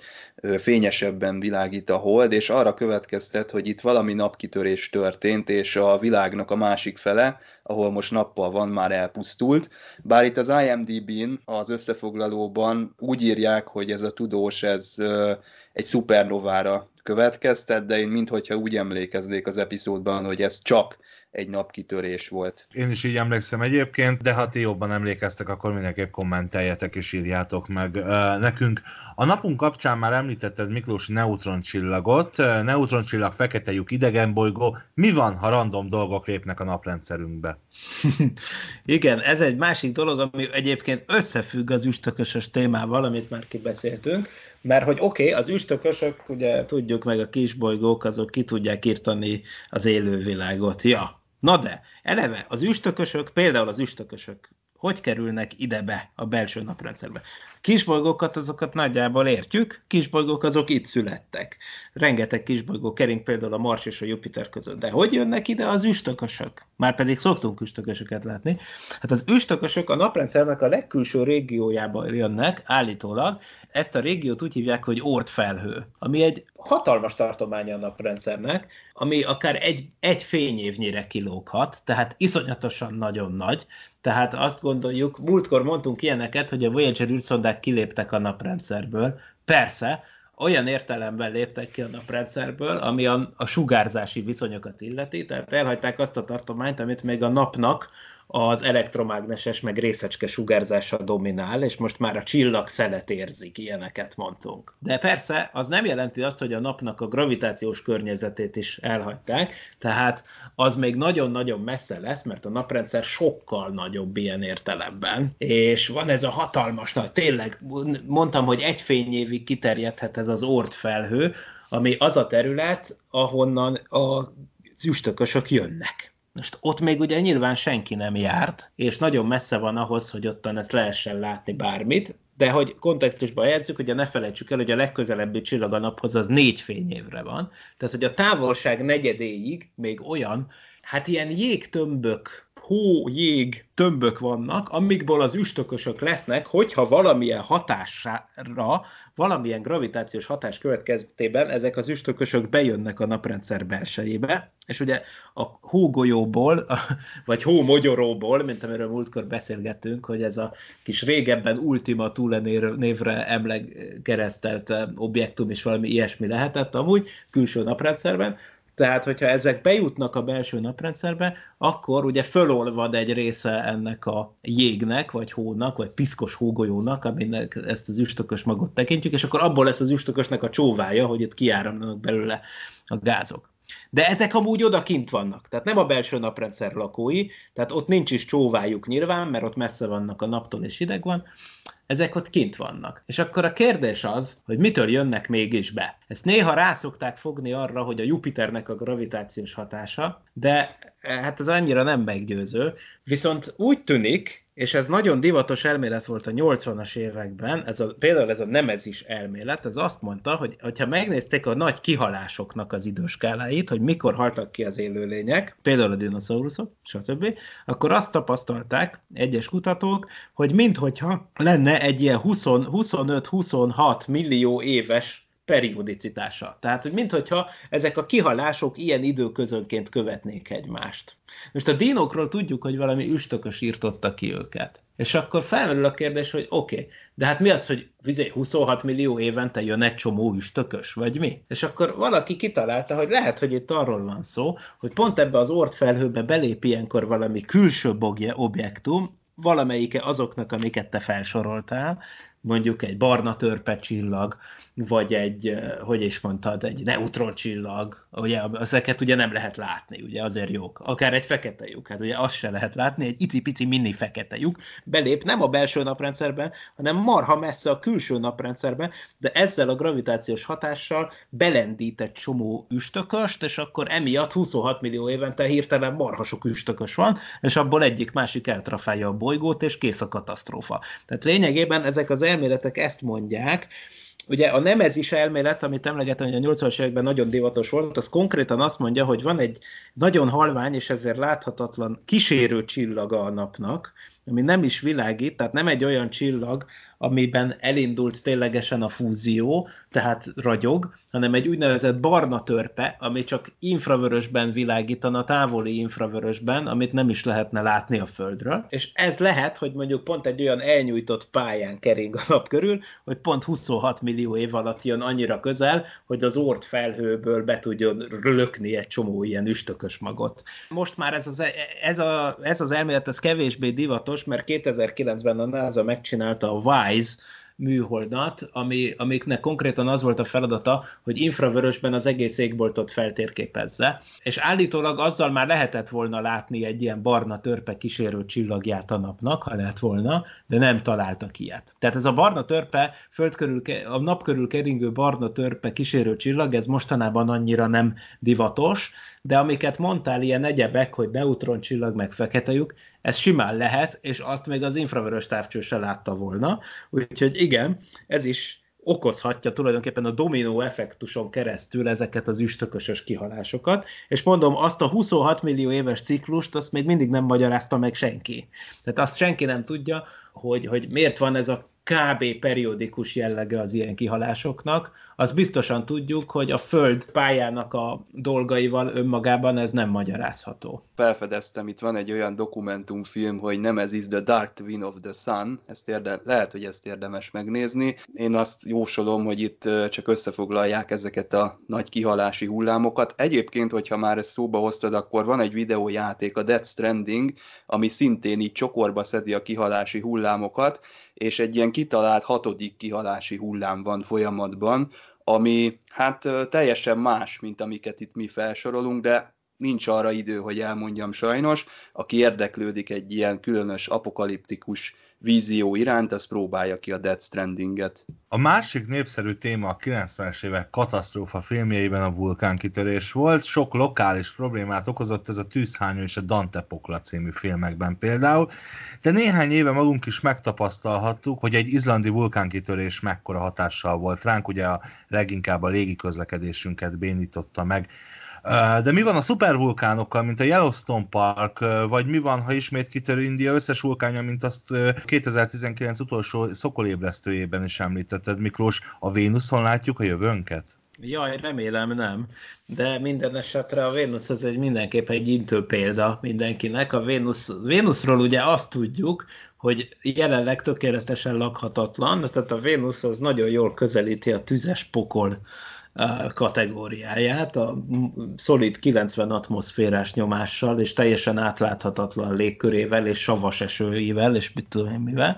fényesebben világít a hold, és arra következtet, hogy itt valami napkitörés történt, és a világnak a másik fele, ahol most nappal van, már elpusztult. Bár itt az IMDb-n, az összefoglalóban úgy írják, hogy ez a tudós, ez egy szupernovára következtet, de én minthogyha úgy emlékeznék az epizódban, hogy ez csak egy napkitörés volt. Én is így emlékszem egyébként, de ha ti jobban emlékeztek, akkor mindenképp kommenteljetek és írjátok meg nekünk. A napunk kapcsán már említetted Miklós neutroncsillagot. Neutroncsillag, fekete lyuk, bolygó. Mi van, ha random dolgok lépnek a naprendszerünkbe? (laughs) Igen, ez egy másik dolog, ami egyébként összefügg az üstökösös témával, amit már kibeszéltünk. Mert hogy oké, okay, az üstökösök, ugye tudjuk meg a kisbolygók, azok ki tudják írtani az élővilágot. Ja, na de, eleve az üstökösök, például az üstökösök, hogy kerülnek ide be a belső naprendszerbe? Kisbolygókat azokat nagyjából értjük, kisbolygók azok itt születtek. Rengeteg kisbolygó kering például a Mars és a Jupiter között. De hogy jönnek ide az üstökösök? Már pedig szoktunk üstökösöket látni. Hát az üstökösök a naprendszernek a legkülső régiójában jönnek, állítólag. Ezt a régiót úgy hívják, hogy felhő, ami egy hatalmas tartománya a naprendszernek, ami akár egy, egy fényévnyire kilóghat, tehát iszonyatosan nagyon nagy. Tehát azt gondoljuk, múltkor mondtunk ilyeneket, hogy a Voyager űrszondák emberek kiléptek a naprendszerből. Persze, olyan értelemben léptek ki a naprendszerből, ami a, a sugárzási viszonyokat illeti, tehát elhagyták azt a tartományt, amit még a napnak az elektromágneses meg részecske sugárzása dominál, és most már a csillag szelet érzik, ilyeneket mondtunk. De persze az nem jelenti azt, hogy a napnak a gravitációs környezetét is elhagyták, tehát az még nagyon-nagyon messze lesz, mert a naprendszer sokkal nagyobb ilyen értelemben. És van ez a hatalmas nagy, tényleg mondtam, hogy egy fényévig kiterjedhet ez az ort felhő, ami az a terület, ahonnan a üstökösök jönnek. Most ott még ugye nyilván senki nem járt, és nagyon messze van ahhoz, hogy ottan ezt lehessen látni bármit, de hogy kontextusba jelzzük, ugye ne felejtsük el, hogy a legközelebbi csillag a naphoz az négy fényévre van, tehát hogy a távolság negyedéig még olyan, hát ilyen jégtömbök hó, jég, tömbök vannak, amikből az üstökösök lesznek, hogyha valamilyen hatásra, valamilyen gravitációs hatás következtében ezek az üstökösök bejönnek a naprendszer belsejébe, és ugye a hógolyóból, (laughs) vagy hómogyoróból, mint amiről múltkor beszélgettünk, hogy ez a kis régebben Ultima Thule névre emlegkeresztelt eh, objektum is valami ilyesmi lehetett amúgy külső naprendszerben, tehát, hogyha ezek bejutnak a belső naprendszerbe, akkor ugye fölolvad egy része ennek a jégnek, vagy hónak, vagy piszkos hógolyónak, aminek ezt az üstökös magot tekintjük, és akkor abból lesz az üstökösnek a csóvája, hogy itt kiáramlanak belőle a gázok. De ezek amúgy odakint vannak, tehát nem a belső naprendszer lakói, tehát ott nincs is csóvájuk nyilván, mert ott messze vannak a naptól és hideg van, ezek ott kint vannak. És akkor a kérdés az, hogy mitől jönnek mégis be. Ezt néha rászokták fogni arra, hogy a Jupiternek a gravitációs hatása, de Eh, hát ez annyira nem meggyőző, viszont úgy tűnik, és ez nagyon divatos elmélet volt a 80-as években, ez a, például ez a nemezis elmélet, ez azt mondta, hogy ha megnézték a nagy kihalásoknak az időskáláit, hogy mikor haltak ki az élőlények, például a dinoszauruszok, stb., akkor azt tapasztalták egyes kutatók, hogy minthogyha lenne egy ilyen 20, 25-26 millió éves periodicitása. Tehát, hogy minthogyha ezek a kihalások ilyen időközönként követnék egymást. Most a dinokról tudjuk, hogy valami üstökös írtotta ki őket. És akkor felmerül a kérdés, hogy oké, okay, de hát mi az, hogy 26 millió évente jön egy csomó üstökös, vagy mi? És akkor valaki kitalálta, hogy lehet, hogy itt arról van szó, hogy pont ebbe az ortfelhőbe belép ilyenkor valami külső bogje objektum, valamelyike azoknak, amiket te felsoroltál, mondjuk egy barna törpe csillag, vagy egy, eh, hogy is mondtad, egy neutron csillag, ugye ezeket ugye nem lehet látni, ugye azért jók. Akár egy fekete lyuk, hát ugye azt se lehet látni, egy icipici mini fekete lyuk belép nem a belső naprendszerbe, hanem marha messze a külső naprendszerbe, de ezzel a gravitációs hatással belendít egy csomó üstököst, és akkor emiatt 26 millió évente hirtelen marha sok üstökös van, és abból egyik másik eltrafálja a bolygót, és kész a katasztrófa. Tehát lényegében ezek az elméletek ezt mondják, Ugye a nemezis elmélet, amit emlegetem, hogy a 80-as években nagyon divatos volt, az konkrétan azt mondja, hogy van egy nagyon halvány és ezért láthatatlan kísérő csillaga a napnak, ami nem is világít, tehát nem egy olyan csillag, amiben elindult ténylegesen a fúzió, tehát ragyog, hanem egy úgynevezett barna törpe, ami csak infravörösben világítana, távoli infravörösben, amit nem is lehetne látni a Földről. És ez lehet, hogy mondjuk pont egy olyan elnyújtott pályán kering a nap körül, hogy pont 26 millió év alatt jön annyira közel, hogy az ort felhőből be tudjon lökni egy csomó ilyen üstökös magot. Most már ez az, e- ez a, ez az elmélet, ez kevésbé divatos, mert 2009-ben a NASA megcsinálta a Rise műholdat, ami, amiknek konkrétan az volt a feladata, hogy infravörösben az egész égboltot feltérképezze, és állítólag azzal már lehetett volna látni egy ilyen barna törpe kísérő csillagját a napnak, ha lehet volna, de nem találtak ilyet. Tehát ez a barna törpe, föld körül, a nap körül keringő barna törpe kísérő csillag, ez mostanában annyira nem divatos, de amiket mondtál, ilyen egyebek, hogy neutron csillag meg fekete lyuk, ez simán lehet, és azt még az infravörös távcső se látta volna. Úgyhogy igen, ez is okozhatja tulajdonképpen a dominó effektuson keresztül ezeket az üstökösös kihalásokat, és mondom, azt a 26 millió éves ciklust, azt még mindig nem magyarázta meg senki. Tehát azt senki nem tudja, hogy, hogy miért van ez a kb. periódikus jellege az ilyen kihalásoknak, az biztosan tudjuk, hogy a Föld pályának a dolgaival önmagában ez nem magyarázható. Felfedeztem, itt van egy olyan dokumentumfilm, hogy nem ez is The Dark Twin of the Sun, ezt érde, lehet, hogy ezt érdemes megnézni. Én azt jósolom, hogy itt csak összefoglalják ezeket a nagy kihalási hullámokat. Egyébként, hogyha már ezt szóba hoztad, akkor van egy videójáték, a Death Stranding, ami szintén így csokorba szedi a kihalási hullámokat, és egy ilyen kitalált hatodik kihalási hullám van folyamatban, ami hát teljesen más, mint amiket itt mi felsorolunk, de nincs arra idő, hogy elmondjam sajnos. Aki érdeklődik egy ilyen különös apokaliptikus vízió iránt, ez próbálja ki a Death Strandinget. A másik népszerű téma a 90-es évek katasztrófa filmjeiben a vulkánkitörés volt, sok lokális problémát okozott ez a Tűzhányó és a Dante Pokla című filmekben például, de néhány éve magunk is megtapasztalhattuk, hogy egy izlandi vulkánkitörés mekkora hatással volt ránk, ugye a leginkább a légiközlekedésünket bénította meg. De mi van a szupervulkánokkal, mint a Yellowstone Park, vagy mi van, ha ismét kitör India összes vulkánja, mint azt 2019 utolsó szokolébresztőjében is említetted, Miklós, a Vénuszon látjuk a jövőnket? Jaj, remélem nem, de minden esetre a Vénusz az egy mindenképp egy intő példa mindenkinek. A Vénusz, Vénuszról ugye azt tudjuk, hogy jelenleg tökéletesen lakhatatlan, tehát a Vénusz az nagyon jól közelíti a tüzes pokol kategóriáját, a szolid 90 atmoszférás nyomással, és teljesen átláthatatlan légkörével, és savas esőivel, és mit tudom én mivel.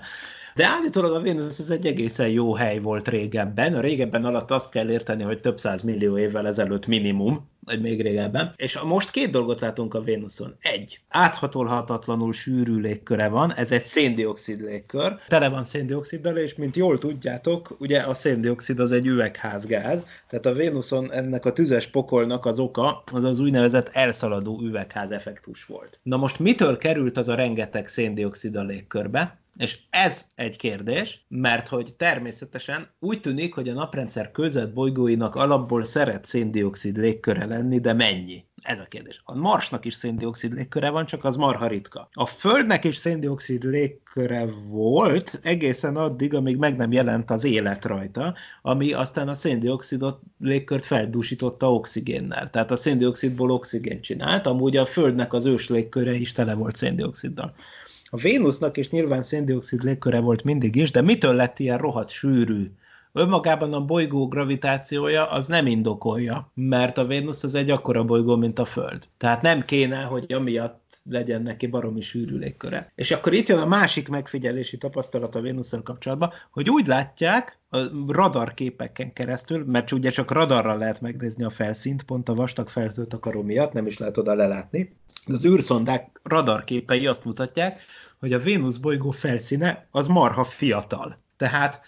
De állítólag a Vénusz az egy egészen jó hely volt régebben. A régebben alatt azt kell érteni, hogy több száz millió évvel ezelőtt minimum, vagy még régebben. És most két dolgot látunk a Vénuszon. Egy, áthatolhatatlanul sűrű légköre van, ez egy széndiokszid légkör, tele van széndioksziddal, és mint jól tudjátok, ugye a széndiokszid az egy üvegházgáz, tehát a Vénuszon ennek a tüzes pokolnak az oka az az úgynevezett elszaladó üvegház effektus volt. Na most mitől került az a rengeteg széndiokszid a légkörbe? És ez egy kérdés, mert hogy természetesen úgy tűnik, hogy a naprendszer között bolygóinak alapból szeret széndiokszid légköre lenni, de mennyi? Ez a kérdés. A Marsnak is széndiokszid légköre van, csak az marha ritka. A Földnek is széndiokszid légköre volt egészen addig, amíg meg nem jelent az élet rajta, ami aztán a széndiokszidot légkört feldúsította oxigénnel. Tehát a széndiokszidból oxigént csinált, amúgy a Földnek az ős légköre is tele volt széndioksziddal. A Vénusznak is nyilván széndiokszid légköre volt mindig is, de mitől lett ilyen rohadt sűrű? Önmagában a bolygó gravitációja az nem indokolja, mert a Vénusz az egy akkora bolygó, mint a Föld. Tehát nem kéne, hogy amiatt legyen neki baromi sűrű légköre. És akkor itt jön a másik megfigyelési tapasztalat a Vénuszsal kapcsolatban, hogy úgy látják, a radarképeken keresztül, mert ugye csak radarral lehet megnézni a felszínt, pont a vastag feltőtakaró miatt, nem is lehet oda lelátni. De az űrszondák radarképei azt mutatják, hogy a Vénusz bolygó felszíne az marha fiatal. Tehát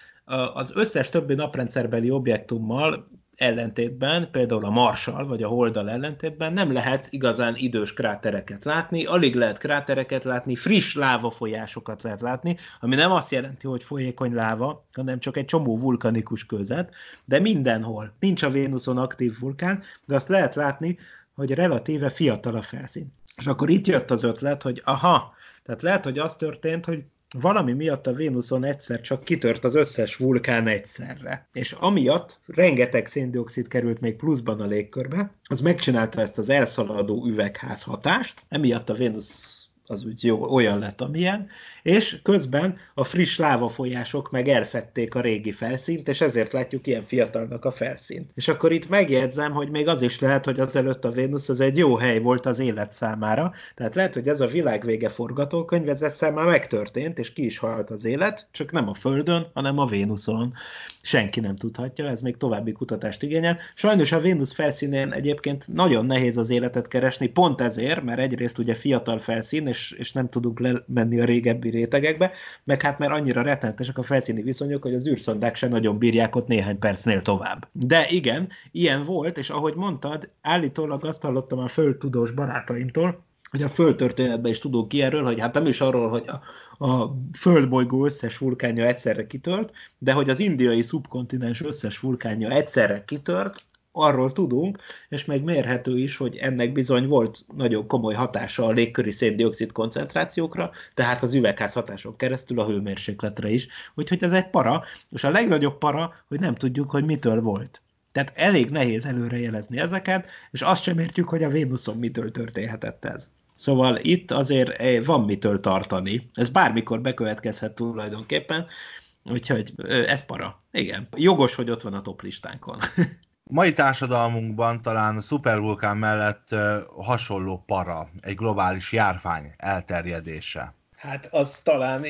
az összes többi naprendszerbeli objektummal ellentétben, például a Marsal vagy a Holdal ellentétben nem lehet igazán idős krátereket látni, alig lehet krátereket látni, friss lávafolyásokat lehet látni, ami nem azt jelenti, hogy folyékony láva, hanem csak egy csomó vulkanikus közet, de mindenhol. Nincs a Vénuszon aktív vulkán, de azt lehet látni, hogy relatíve fiatal a felszín. És akkor itt jött az ötlet, hogy aha, tehát lehet, hogy az történt, hogy valami miatt a Vénuszon egyszer csak kitört az összes vulkán egyszerre. És amiatt rengeteg széndiokszid került még pluszban a légkörbe, az megcsinálta ezt az elszaladó üvegház hatást, emiatt a Vénusz az úgy jó, olyan lett, amilyen, és közben a friss lávafolyások meg elfették a régi felszínt, és ezért látjuk ilyen fiatalnak a felszínt. És akkor itt megjegyzem, hogy még az is lehet, hogy azelőtt a Vénusz az egy jó hely volt az élet számára, tehát lehet, hogy ez a világvége forgatókönyv, ez egyszer már megtörtént, és ki is halt az élet, csak nem a Földön, hanem a Vénuszon. Senki nem tudhatja, ez még további kutatást igényel. Sajnos a Vénusz felszínén egyébként nagyon nehéz az életet keresni, pont ezért, mert egyrészt ugye fiatal felszín, és, és nem tudunk lemenni a régebbi rétegekbe, meg hát mert annyira rettenetesek a felszíni viszonyok, hogy az űrszondák se nagyon bírják ott néhány percnél tovább. De igen, ilyen volt, és ahogy mondtad, állítólag azt hallottam a földtudós barátaimtól, hogy a földtörténetben is tudunk ilyenről, hogy hát nem is arról, hogy a, a földbolygó összes vulkánja egyszerre kitört, de hogy az indiai szubkontinens összes vulkánja egyszerre kitört, arról tudunk, és még mérhető is, hogy ennek bizony volt nagyon komoly hatása a légköri széndiokszid koncentrációkra, tehát az üvegházhatáson keresztül a hőmérsékletre is. Úgyhogy ez egy para, és a legnagyobb para, hogy nem tudjuk, hogy mitől volt. Tehát elég nehéz előrejelezni ezeket, és azt sem értjük, hogy a Vénuszon mitől történhetett ez. Szóval itt azért eh, van mitől tartani. Ez bármikor bekövetkezhet tulajdonképpen, úgyhogy eh, ez para. Igen. Jogos, hogy ott van a top listánkon. (laughs) mai társadalmunkban talán a szupervulkán mellett hasonló para, egy globális járvány elterjedése. Hát az talán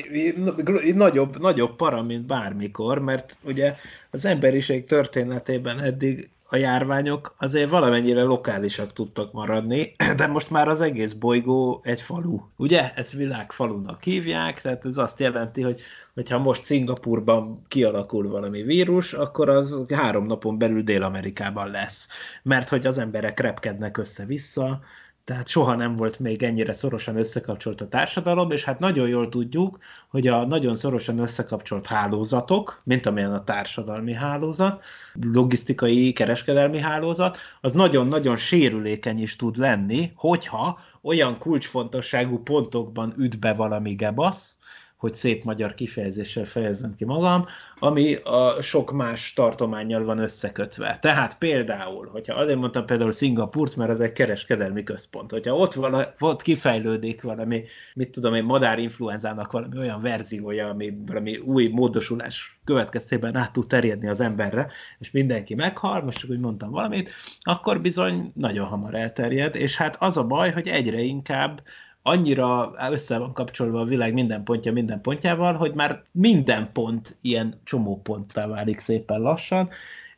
nagyobb, nagyobb para, mint bármikor, mert ugye az emberiség történetében eddig a járványok azért valamennyire lokálisak tudtak maradni, (clears throat) de most már az egész bolygó egy falu. Ugye? Ezt világfalunak hívják, tehát ez azt jelenti, hogy hogyha most Szingapurban kialakul valami vírus, akkor az három napon belül Dél-Amerikában lesz. Mert hogy az emberek repkednek össze-vissza, tehát soha nem volt még ennyire szorosan összekapcsolt a társadalom, és hát nagyon jól tudjuk, hogy a nagyon szorosan összekapcsolt hálózatok, mint amilyen a társadalmi hálózat, logisztikai, kereskedelmi hálózat, az nagyon-nagyon sérülékeny is tud lenni, hogyha olyan kulcsfontosságú pontokban üt be valami gebasz, hogy szép magyar kifejezéssel fejezem ki magam, ami a sok más tartományjal van összekötve. Tehát például, hogyha azért mondtam például Szingapurt, mert ez egy kereskedelmi központ, hogyha ott, vala, ott kifejlődik valami, mit tudom én, madárinfluenzának valami olyan verziója, ami valami új módosulás következtében át tud terjedni az emberre, és mindenki meghal, most csak úgy mondtam valamit, akkor bizony nagyon hamar elterjed, és hát az a baj, hogy egyre inkább annyira össze van kapcsolva a világ minden pontja minden pontjával, hogy már minden pont ilyen csomóponttá válik szépen lassan,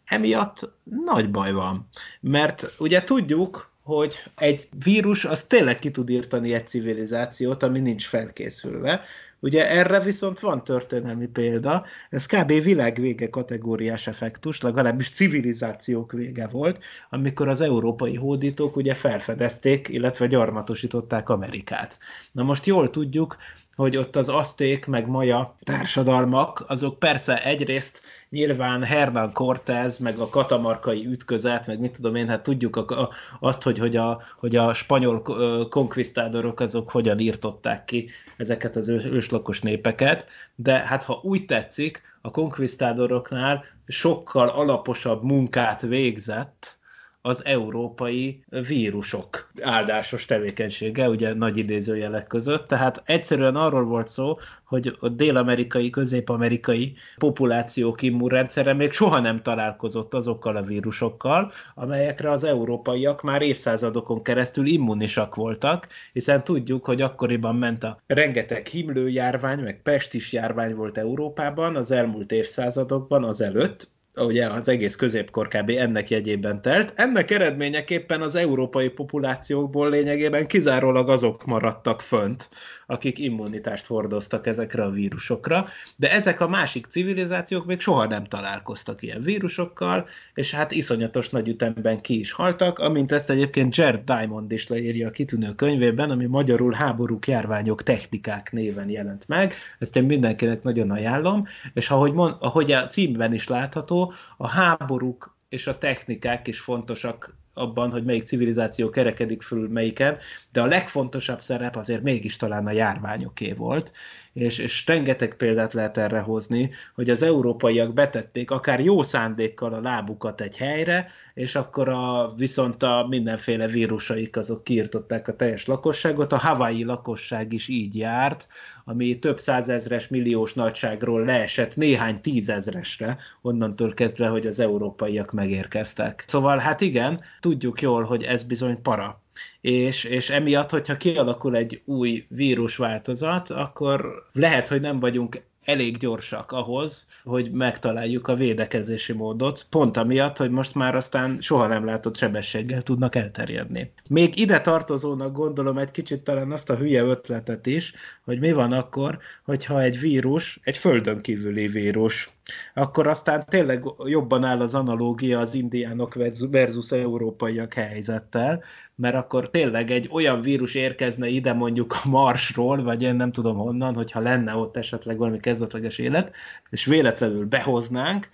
emiatt nagy baj van. Mert ugye tudjuk, hogy egy vírus az tényleg ki tud írtani egy civilizációt, ami nincs felkészülve, Ugye erre viszont van történelmi példa, ez kb. világvége kategóriás effektus, legalábbis civilizációk vége volt, amikor az európai hódítók ugye felfedezték, illetve gyarmatosították Amerikát. Na most jól tudjuk, hogy ott az azték meg maja társadalmak, azok persze egyrészt nyilván Hernán Cortez, meg a katamarkai ütközet, meg mit tudom én, hát tudjuk a, a, azt, hogy, hogy, a, hogy a spanyol konkvisztádorok azok hogyan írtották ki ezeket az őslakos népeket, de hát ha úgy tetszik, a konkvisztádoroknál sokkal alaposabb munkát végzett, az európai vírusok áldásos tevékenysége, ugye nagy idézőjelek között. Tehát egyszerűen arról volt szó, hogy a dél-amerikai, közép-amerikai populációk immunrendszere még soha nem találkozott azokkal a vírusokkal, amelyekre az európaiak már évszázadokon keresztül immunisak voltak, hiszen tudjuk, hogy akkoriban ment a rengeteg himlőjárvány, meg pestis járvány volt Európában az elmúlt évszázadokban, az előtt, ugye az egész középkor kb. ennek jegyében telt. Ennek eredményeképpen az európai populációkból lényegében kizárólag azok maradtak fönt, akik immunitást hordoztak ezekre a vírusokra, de ezek a másik civilizációk még soha nem találkoztak ilyen vírusokkal, és hát iszonyatos nagy ütemben ki is haltak, amint ezt egyébként Jared Diamond is leírja a kitűnő könyvében, ami magyarul háborúk, járványok, technikák néven jelent meg, ezt én mindenkinek nagyon ajánlom, és ahogy, mond, ahogy a címben is látható, a háborúk és a technikák is fontosak abban, hogy melyik civilizáció kerekedik föl melyiken, de a legfontosabb szerep azért mégis talán a járványoké volt, és, és rengeteg példát lehet erre hozni, hogy az európaiak betették akár jó szándékkal a lábukat egy helyre, és akkor a, viszont a mindenféle vírusaik azok kiirtották a teljes lakosságot, a havai lakosság is így járt, ami több százezres, milliós nagyságról leesett néhány tízezresre, onnantól kezdve, hogy az európaiak megérkeztek. Szóval hát igen, tudjuk jól, hogy ez bizony para és, és emiatt, hogyha kialakul egy új vírusváltozat, akkor lehet, hogy nem vagyunk elég gyorsak ahhoz, hogy megtaláljuk a védekezési módot, pont amiatt, hogy most már aztán soha nem látott sebességgel tudnak elterjedni. Még ide tartozónak gondolom egy kicsit talán azt a hülye ötletet is, hogy mi van akkor, hogyha egy vírus, egy földön kívüli vírus akkor aztán tényleg jobban áll az analógia az indiánok versus európaiak helyzettel, mert akkor tényleg egy olyan vírus érkezne ide mondjuk a Marsról, vagy én nem tudom honnan, hogyha lenne ott esetleg valami kezdetleges élet, és véletlenül behoznánk,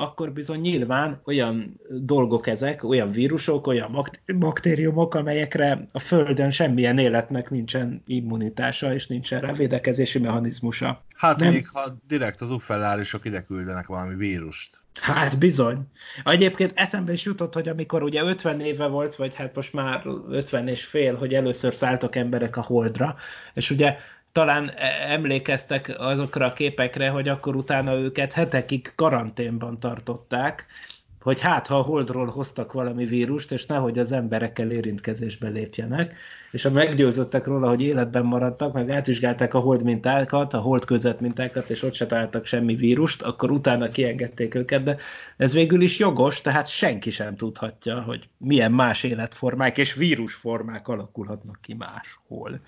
akkor bizony nyilván olyan dolgok ezek, olyan vírusok, olyan baktériumok, amelyekre a Földön semmilyen életnek nincsen immunitása, és nincsen rá védekezési mechanizmusa. Hát nem? még ha direkt az ufellárisok ide küldenek valami vírust. Hát bizony. Egyébként eszembe is jutott, hogy amikor ugye 50 éve volt, vagy hát most már 50 és fél, hogy először szálltak emberek a holdra, és ugye talán e, emlékeztek azokra a képekre, hogy akkor utána őket hetekig karanténban tartották, hogy hát ha a holdról hoztak valami vírust, és nehogy az emberekkel érintkezésbe lépjenek, és a meggyőzöttek róla, hogy életben maradtak, meg átvizsgálták a hold mintákat, a hold között mintákat, és ott se találtak semmi vírust, akkor utána kiengedték őket, de ez végül is jogos, tehát senki sem tudhatja, hogy milyen más életformák és vírusformák alakulhatnak ki máshol.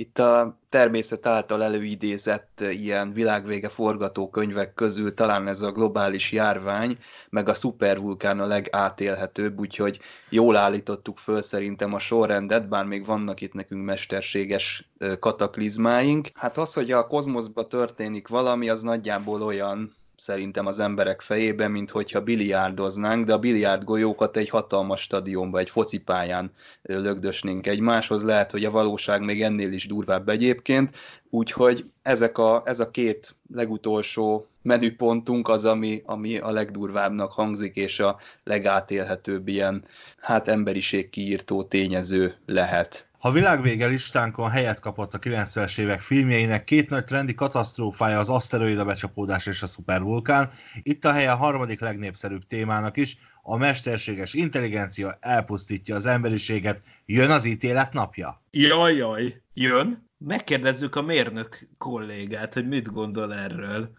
Itt a természet által előidézett ilyen világvége forgatókönyvek közül talán ez a globális járvány, meg a szupervulkán a legátélhetőbb, úgyhogy jól állítottuk föl szerintem a sorrendet, bár még vannak itt nekünk mesterséges kataklizmáink. Hát az, hogy a kozmoszba történik valami, az nagyjából olyan, szerintem az emberek fejébe, mint hogyha biliárdoznánk, de a biliárd golyókat egy hatalmas stadionba, egy focipályán lögdösnénk egymáshoz, lehet, hogy a valóság még ennél is durvább egyébként, úgyhogy ezek a, ez a két legutolsó menüpontunk az, ami, ami a legdurvábbnak hangzik, és a legátélhetőbb ilyen, hát emberiség kiírtó tényező lehet. Ha világvége listánkon helyet kapott a 90-es évek filmjeinek, két nagy trendi katasztrófája az aszteroida becsapódás és a szupervulkán, itt a helye a harmadik legnépszerűbb témának is, a mesterséges intelligencia elpusztítja az emberiséget, jön az ítélet napja. Jaj, jaj, jön. Megkérdezzük a mérnök kollégát, hogy mit gondol erről.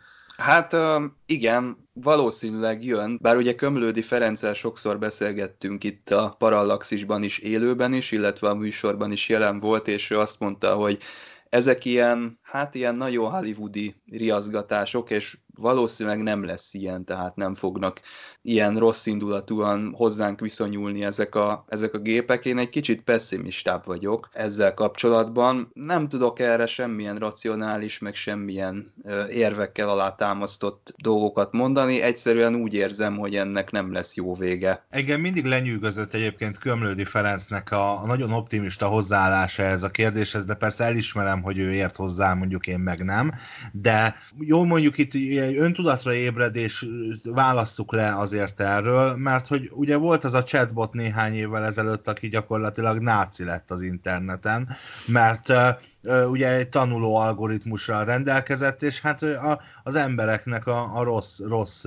Hát igen, valószínűleg jön, bár ugye Kömlődi Ferenccel sokszor beszélgettünk itt a Parallaxisban is élőben is, illetve a műsorban is jelen volt, és ő azt mondta, hogy ezek ilyen hát ilyen nagyon hollywoodi riaszgatások, és valószínűleg nem lesz ilyen, tehát nem fognak ilyen rossz indulatúan hozzánk viszonyulni ezek a, ezek a gépek. Én egy kicsit pessimistább vagyok ezzel kapcsolatban. Nem tudok erre semmilyen racionális, meg semmilyen ö, érvekkel alátámasztott dolgokat mondani. Egyszerűen úgy érzem, hogy ennek nem lesz jó vége. Engem mindig lenyűgözött egyébként Kömlődi Ferencnek a, a nagyon optimista hozzáállása ez a kérdéshez, de persze elismerem, hogy ő ért hozzám mondjuk én meg nem, de jó mondjuk itt öntudatra ébredés választuk le azért erről, mert hogy ugye volt az a chatbot néhány évvel ezelőtt, aki gyakorlatilag náci lett az interneten, mert ugye egy tanuló algoritmussal rendelkezett, és hát a, az embereknek a, a rossz, rossz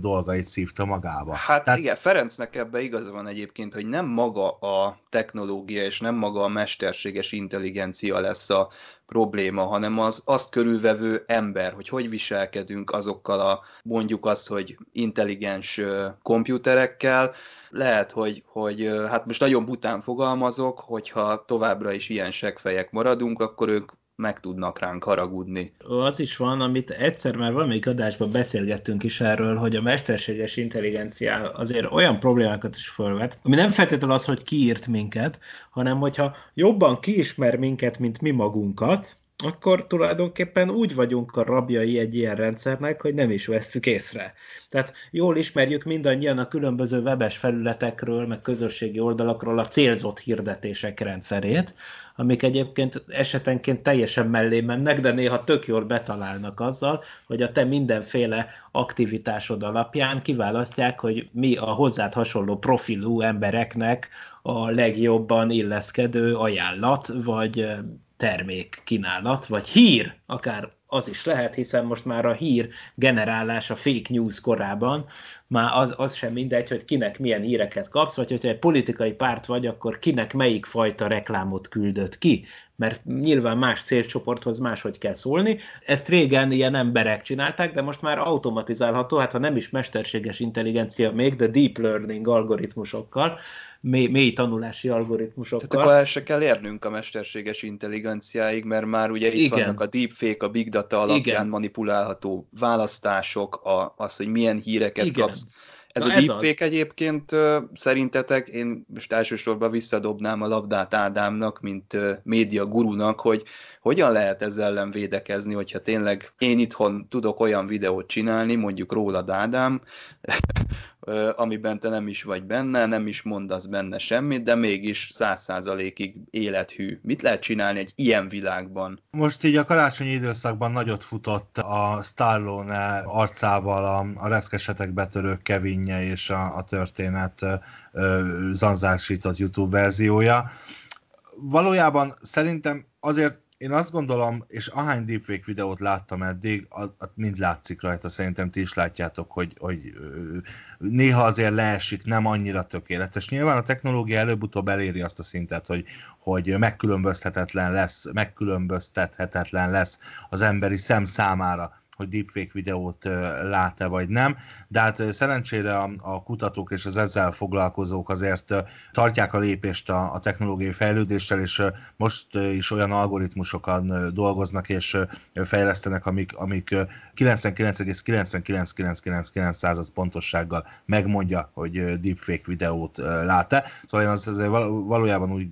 dolgait szívta magába. Hát Tehát... igen, Ferencnek ebbe igaza van egyébként, hogy nem maga a technológia és nem maga a mesterséges intelligencia lesz a probléma, hanem az azt körülvevő ember, hogy hogy viselkedünk azokkal a, mondjuk azt, hogy intelligens komputerekkel, lehet, hogy, hogy hát most nagyon bután fogalmazok, hogyha továbbra is ilyen segfejek maradunk, akkor ők meg tudnak ránk haragudni. Az is van, amit egyszer már valamelyik adásban beszélgettünk is erről, hogy a mesterséges intelligencia azért olyan problémákat is fölvet, ami nem feltétlenül az, hogy kiírt minket, hanem hogyha jobban kiismer minket, mint mi magunkat, akkor tulajdonképpen úgy vagyunk a rabjai egy ilyen rendszernek, hogy nem is vesszük észre. Tehát jól ismerjük mindannyian a különböző webes felületekről, meg közösségi oldalakról a célzott hirdetések rendszerét, amik egyébként esetenként teljesen mellé mennek, de néha tök jól betalálnak azzal, hogy a te mindenféle aktivitásod alapján kiválasztják, hogy mi a hozzád hasonló profilú embereknek a legjobban illeszkedő ajánlat, vagy termék kínálat, vagy hír, akár az is lehet, hiszen most már a hír generálás a fake news korában, már az, az sem mindegy, hogy kinek milyen híreket kapsz, vagy hogyha egy politikai párt vagy, akkor kinek melyik fajta reklámot küldött ki, mert nyilván más célcsoporthoz máshogy kell szólni. Ezt régen ilyen emberek csinálták, de most már automatizálható, hát ha nem is mesterséges intelligencia még, de deep learning algoritmusokkal, mély, mély tanulási algoritmusokkal. Tehát akkor el se kell érnünk a mesterséges intelligenciáig, mert már ugye itt Igen. vannak a deepfake, a big data alapján Igen. manipulálható választások, a, az, hogy milyen híreket Igen. kapsz. Ez Na a deepfake egyébként szerintetek, én most elsősorban visszadobnám a labdát Ádámnak, mint média gurunak, hogy hogyan lehet ezzel ellen védekezni, hogyha tényleg én itthon tudok olyan videót csinálni, mondjuk rólad Ádám, amiben te nem is vagy benne, nem is mondasz benne semmit, de mégis száz százalékig élethű. Mit lehet csinálni egy ilyen világban? Most így a karácsonyi időszakban nagyot futott a Stallone arcával a, a reszkesetek betörő Kevinje és a, a történet zanzásított YouTube verziója. Valójában szerintem azért én azt gondolom, és ahány deepfake videót láttam eddig, az mind látszik rajta, szerintem ti is látjátok, hogy, hogy néha azért leesik, nem annyira tökéletes. Nyilván a technológia előbb-utóbb eléri azt a szintet, hogy, hogy megkülönböztethetetlen lesz, megkülönböztethetetlen lesz az emberi szem számára hogy deepfake videót lát-e vagy nem, de hát szerencsére a, a kutatók és az ezzel foglalkozók azért tartják a lépést a, a technológiai fejlődéssel, és most is olyan algoritmusokon dolgoznak és fejlesztenek, amik, amik 99,99999% pontossággal megmondja, hogy deepfake videót lát-e. Szóval én azt azért valójában úgy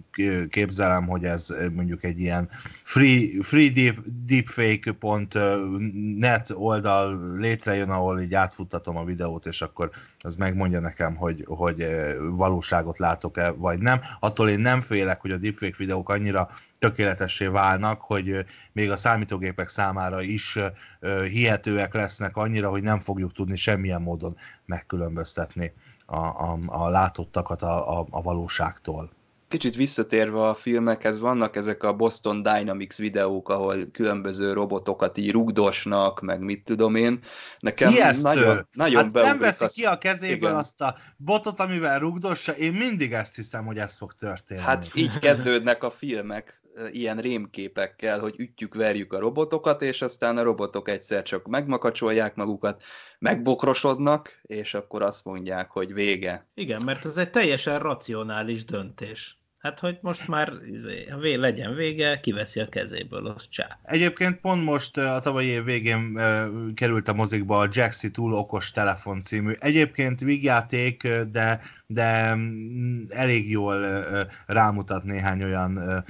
képzelem, hogy ez mondjuk egy ilyen free, free deep, deepfake.net saját oldal létrejön, ahol így átfuttatom a videót, és akkor az megmondja nekem, hogy, hogy eh, valóságot látok-e, vagy nem. Attól én nem félek, hogy a deepfake videók annyira tökéletessé válnak, hogy eh, még a számítógépek számára is eh, hihetőek lesznek annyira, hogy nem fogjuk tudni semmilyen módon megkülönböztetni a, a, a látottakat a, a, a valóságtól. Kicsit visszatérve a filmekhez, vannak ezek a Boston Dynamics videók, ahol különböző robotokat így rugdosnak, meg mit tudom én. Nekem Ijesztő. nagyon, nagyon hát nem veszi azt, ki a kezéből igen. azt a botot, amivel rugdossa, én mindig ezt hiszem, hogy ez fog történni. Hát így kezdődnek a filmek, ilyen rémképekkel, hogy ütjük, verjük a robotokat, és aztán a robotok egyszer csak megmakacsolják magukat, megbokrosodnak, és akkor azt mondják, hogy vége. Igen, mert ez egy teljesen racionális döntés. Hát, hogy most már izé, ha vé, legyen vége, kiveszi a kezéből, az csá. Egyébként pont most eh, a tavalyi év végén e, került a mozikba a Jaxi túl okos telefon című. Egyébként vígjáték, eh, de, de mm, elég jól e, rámutat néhány olyan e,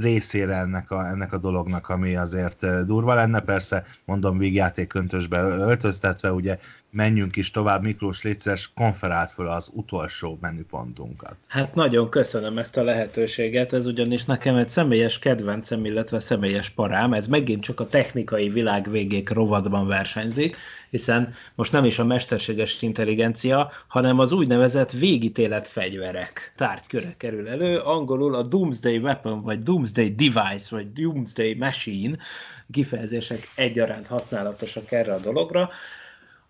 részére ennek a, ennek a dolognak, ami azért durva lenne. Persze, mondom, vígjáték köntösbe öltöztetve, ugye menjünk is tovább, Miklós Léces konferált föl az utolsó menüpontunkat. Hát nagyon köszönöm ezt a lehetőséget, ez ugyanis nekem egy személyes kedvencem, illetve személyes parám, ez megint csak a technikai világ végék rovadban versenyzik, hiszen most nem is a mesterséges intelligencia, hanem az úgynevezett végítélet fegyverek tárgyköre kerül elő, angolul a Doomsday Weapon, vagy Doomsday Device, vagy Doomsday Machine kifejezések egyaránt használatosak erre a dologra,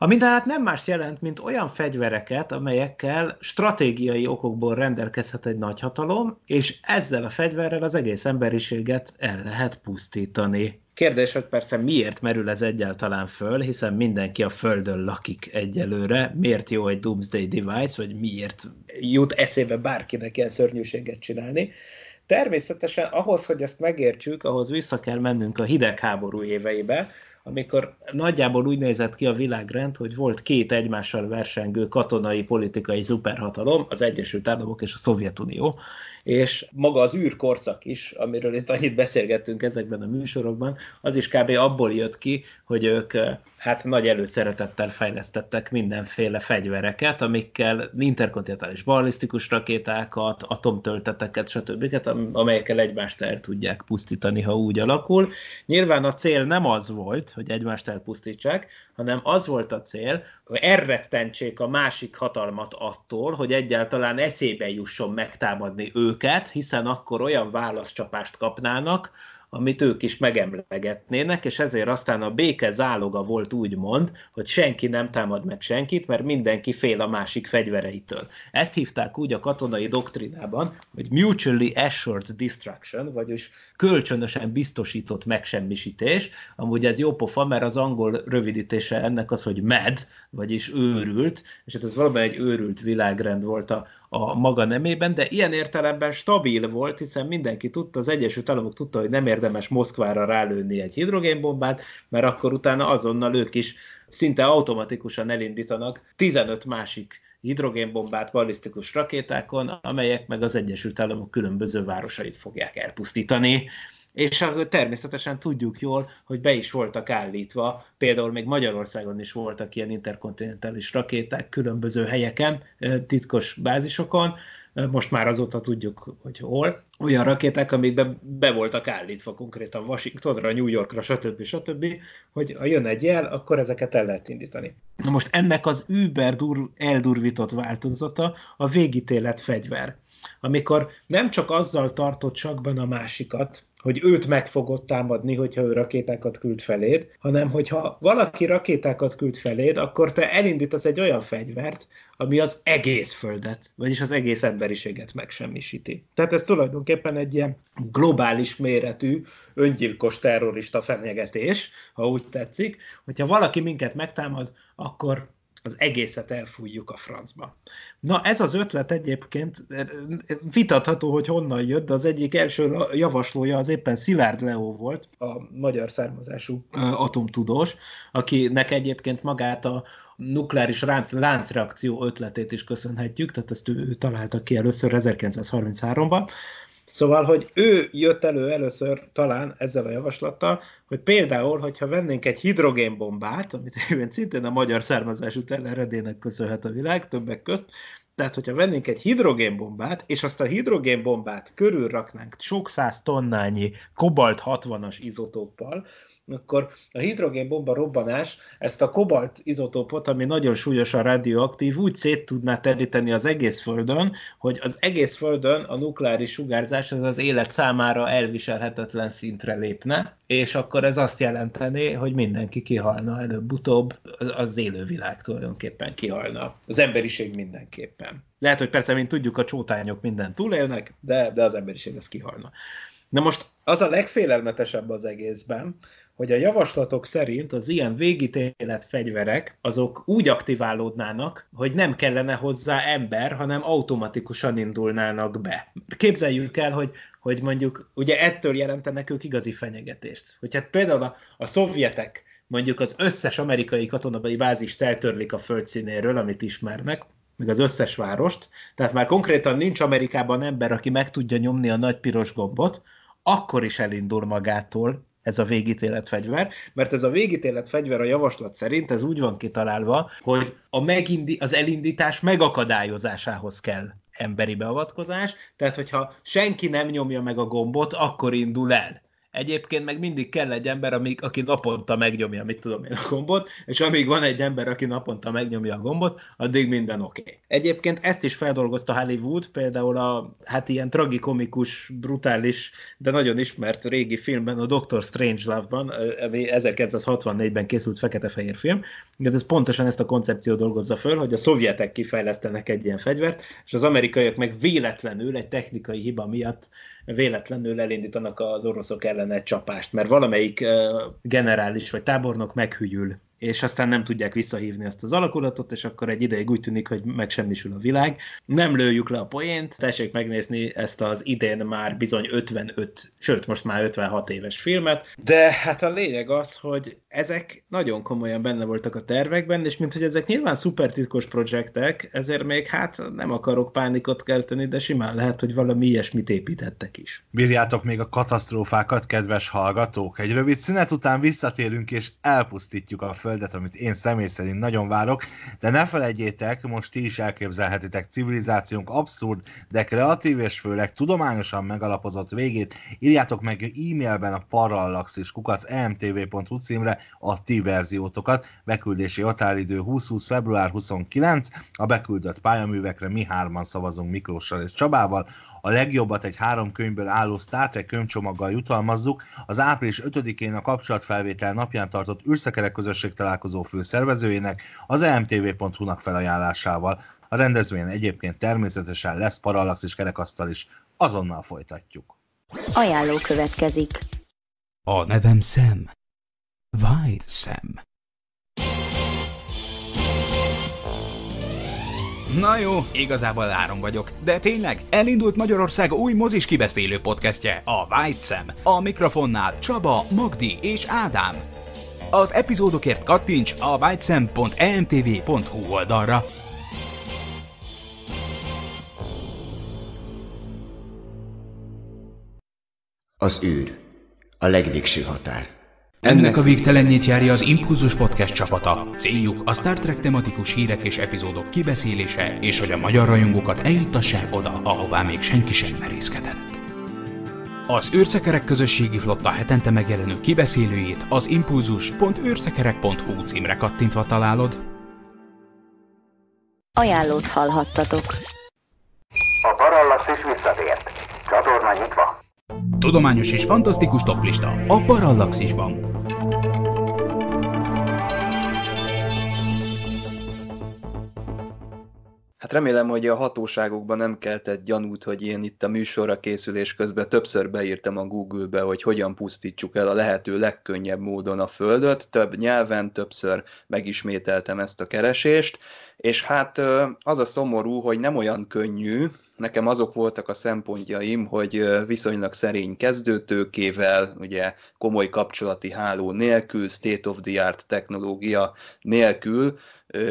ami de nem más jelent, mint olyan fegyvereket, amelyekkel stratégiai okokból rendelkezhet egy nagyhatalom, és ezzel a fegyverrel az egész emberiséget el lehet pusztítani. Kérdés, hogy persze miért merül ez egyáltalán föl, hiszen mindenki a Földön lakik egyelőre. Miért jó egy Doomsday Device, vagy miért jut eszébe bárkinek ilyen szörnyűséget csinálni? Természetesen ahhoz, hogy ezt megértsük, ahhoz vissza kell mennünk a hidegháború éveibe, amikor nagyjából úgy nézett ki a világrend, hogy volt két egymással versengő katonai politikai szuperhatalom, az Egyesült Államok és a Szovjetunió, és maga az űrkorszak is, amiről itt annyit beszélgettünk ezekben a műsorokban, az is kb. abból jött ki, hogy ők hát nagy előszeretettel fejlesztettek mindenféle fegyvereket, amikkel interkontinentális ballisztikus rakétákat, atomtölteteket, stb., amelyekkel egymást el tudják pusztítani, ha úgy alakul. Nyilván a cél nem az volt, hogy egymást elpusztítsák, hanem az volt a cél, hogy elrettentsék a másik hatalmat attól, hogy egyáltalán eszébe jusson megtámadni ő őket, hiszen akkor olyan válaszcsapást kapnának, amit ők is megemlegetnének, és ezért aztán a béke záloga volt mond, hogy senki nem támad meg senkit, mert mindenki fél a másik fegyvereitől. Ezt hívták úgy a katonai doktrinában, hogy mutually assured destruction, vagyis kölcsönösen biztosított megsemmisítés. Amúgy ez jó pofa, mert az angol rövidítése ennek az, hogy mad, vagyis őrült, és hát ez valami egy őrült világrend volt a, a maga nemében, de ilyen értelemben stabil volt, hiszen mindenki tudta, az Egyesült Államok tudta, hogy nem érdemes Moszkvára rálőni egy hidrogénbombát, mert akkor utána azonnal ők is szinte automatikusan elindítanak 15 másik hidrogénbombát ballisztikus rakétákon, amelyek meg az Egyesült Államok különböző városait fogják elpusztítani. És természetesen tudjuk jól, hogy be is voltak állítva, például még Magyarországon is voltak ilyen interkontinentális rakéták különböző helyeken, titkos bázisokon, most már azóta tudjuk, hogy hol. Olyan rakéták, amikbe be, voltak állítva konkrétan Washingtonra, New Yorkra, stb. stb., hogy ha jön egy jel, akkor ezeket el lehet indítani. Na most ennek az über dur, eldurvított változata a végítélet fegyver. Amikor nem csak azzal tartott csakban a másikat, hogy őt meg fogod támadni, hogyha ő rakétákat küld feléd, hanem hogyha valaki rakétákat küld feléd, akkor te elindítasz egy olyan fegyvert, ami az egész földet, vagyis az egész emberiséget megsemmisíti. Tehát ez tulajdonképpen egy ilyen globális méretű öngyilkos terrorista fenyegetés, ha úgy tetszik, hogyha valaki minket megtámad, akkor az egészet elfújjuk a francba. Na ez az ötlet egyébként vitatható, hogy honnan jött, de az egyik első javaslója az éppen Szilárd Leó volt, a magyar származású atomtudós, akinek egyébként magát a, nukleáris ránc, láncreakció ötletét is köszönhetjük, tehát ezt ő, ő találta ki először 1933-ban, Szóval, hogy ő jött elő először talán ezzel a javaslattal, hogy például, hogyha vennénk egy hidrogénbombát, amit egyébként szintén a magyar származású teleredének köszönhet a világ többek közt, tehát, hogyha vennénk egy hidrogénbombát, és azt a hidrogénbombát körülraknánk sok száz tonnányi kobalt 60-as izotóppal, akkor a hidrogénbomba robbanás ezt a kobalt izotópot, ami nagyon súlyosan radioaktív, úgy szét tudná teríteni az egész Földön, hogy az egész Földön a nukleáris sugárzás az az élet számára elviselhetetlen szintre lépne, és akkor ez azt jelenteni, hogy mindenki kihalna előbb-utóbb, az élővilág tulajdonképpen kihalna. Az emberiség mindenképpen. Lehet, hogy persze, mint tudjuk, a csótányok minden túlélnek, de, de az emberiség az kihalna. Na most az a legfélelmetesebb az egészben, hogy a javaslatok szerint az ilyen végítélet fegyverek azok úgy aktiválódnának, hogy nem kellene hozzá ember, hanem automatikusan indulnának be. Képzeljük el, hogy hogy mondjuk, ugye ettől jelentenek ők igazi fenyegetést. Hogy hát például a, a szovjetek mondjuk az összes amerikai katonai bázist eltörlik a földszínéről, amit ismernek, meg az összes várost, tehát már konkrétan nincs Amerikában ember, aki meg tudja nyomni a nagy piros gombot, akkor is elindul magától ez a végítélet fegyver, mert ez a végítélet fegyver a javaslat szerint ez úgy van kitalálva, hogy a megindi, az elindítás megakadályozásához kell emberi beavatkozás, tehát hogyha senki nem nyomja meg a gombot, akkor indul el. Egyébként meg mindig kell egy ember, amíg, aki naponta megnyomja, mit tudom én, a gombot, és amíg van egy ember, aki naponta megnyomja a gombot, addig minden oké. Okay. Egyébként ezt is feldolgozta Hollywood, például a hát ilyen tragikomikus, brutális, de nagyon ismert régi filmben, a Doctor Strange Love-ban, ami 1964-ben készült fekete-fehér film, mert ez pontosan ezt a koncepciót dolgozza föl, hogy a szovjetek kifejlesztenek egy ilyen fegyvert, és az amerikaiak meg véletlenül, egy technikai hiba miatt véletlenül elindítanak az oroszok ellen egy csapást, mert valamelyik generális vagy tábornok meghügyül és aztán nem tudják visszahívni ezt az alakulatot, és akkor egy ideig úgy tűnik, hogy megsemmisül a világ. Nem lőjük le a poént, tessék megnézni ezt az idén már bizony 55, sőt most már 56 éves filmet, de hát a lényeg az, hogy ezek nagyon komolyan benne voltak a tervekben, és mint hogy ezek nyilván szuper titkos projektek, ezért még hát nem akarok pánikot kelteni, de simán lehet, hogy valami ilyesmit építettek is. Bírjátok még a katasztrófákat, kedves hallgatók? Egy rövid szünet után visszatérünk és elpusztítjuk a föld földet, amit én személy szerint nagyon várok, de ne felejtjétek, most ti is elképzelhetitek civilizációnk abszurd, de kreatív és főleg tudományosan megalapozott végét. Írjátok meg e-mailben a parallaxis kukac emtv.hu címre a ti verziótokat, beküldési határidő 20-20 február 29, a beküldött pályaművekre mi hárman szavazunk Miklóssal és Csabával, a legjobbat egy három könyvből álló Star Trek könyvcsomaggal jutalmazzuk, az április 5-én a kapcsolatfelvétel napján tartott űrszekerek közösség találkozó főszervezőjének, az emtv.hu-nak felajánlásával. A rendezvényen egyébként természetesen lesz parallax és kerekasztal is. Azonnal folytatjuk. Ajánló következik. A nevem Sam. White Sam. Na jó, igazából áron vagyok, de tényleg elindult Magyarország új mozis kibeszélő podcastje, a White Sam. A mikrofonnál Csaba, Magdi és Ádám. Az epizódokért kattints a e vágyszem.emtv.hu oldalra. Az űr. A legvégső határ. Ennek a végtelenjét járja az Impulzus Podcast csapata. Céljuk a Star Trek tematikus hírek és epizódok kibeszélése, és hogy a magyar rajongókat eljuttassák oda, ahová még senki sem merészkedett. Az űrszekerek közösségi flotta hetente megjelenő kibeszélőjét az impulzus.űrszekerek.hu címre kattintva találod. Ajánlót hallhattatok. A Parallax is visszatért. Csatorna nyitva. Tudományos és fantasztikus toplista a Parallaxisban. Hát remélem, hogy a hatóságokban nem keltett gyanút, hogy én itt a műsorra készülés közben többször beírtam a Google-be, hogy hogyan pusztítsuk el a lehető legkönnyebb módon a Földöt. Több nyelven többször megismételtem ezt a keresést, és hát az a szomorú, hogy nem olyan könnyű, nekem azok voltak a szempontjaim, hogy viszonylag szerény kezdőtőkével, ugye komoly kapcsolati háló nélkül, state of the art technológia nélkül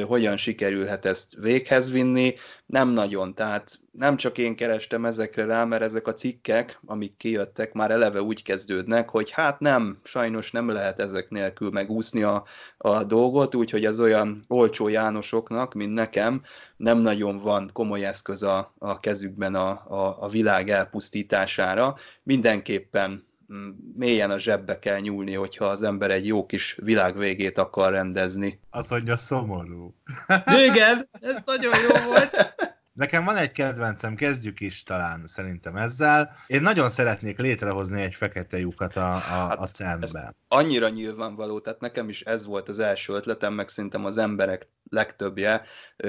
hogyan sikerülhet ezt véghez vinni, nem nagyon, tehát nem csak én kerestem ezekre rá, mert ezek a cikkek, amik kijöttek, már eleve úgy kezdődnek, hogy hát nem, sajnos nem lehet ezek nélkül megúszni a, a dolgot, úgyhogy az olyan olcsó Jánosoknak, mint nekem, nem nagyon van komoly eszköz a, a kezükben a, a, a világ elpusztítására. Mindenképpen Mm, mélyen a zsebbe kell nyúlni, hogyha az ember egy jó kis világvégét akar rendezni. Az mondja, szomorú. Igen, ez nagyon jó volt. Nekem van egy kedvencem, kezdjük is talán szerintem ezzel. Én nagyon szeretnék létrehozni egy fekete lyukat a, a, hát a Hát Annyira nyilvánvaló, tehát nekem is ez volt az első ötletem, meg szerintem az emberek legtöbbje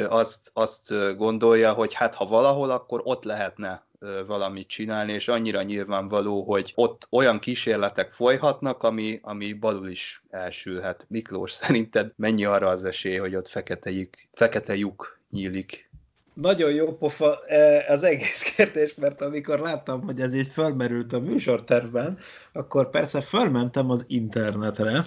azt, azt gondolja, hogy hát ha valahol, akkor ott lehetne valamit csinálni, és annyira nyilvánvaló, hogy ott olyan kísérletek folyhatnak, ami, ami balul is elsülhet. Miklós, (laughs) szerinted mennyi arra az esély, hogy ott fekete, lyuk, fekete lyuk nyílik nagyon jó pofa e, az egész (laughs) kérdés, mert amikor láttam, hogy ez így fölmerült a műsortervben, akkor persze fölmentem az internetre,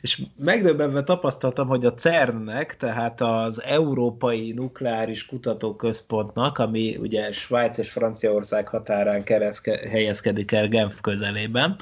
és megdöbbenve tapasztaltam, hogy a CERN-nek, tehát az Európai Nukleáris Kutatóközpontnak, ami ugye Svájc és Franciaország határán kereszke, helyezkedik el Genf közelében,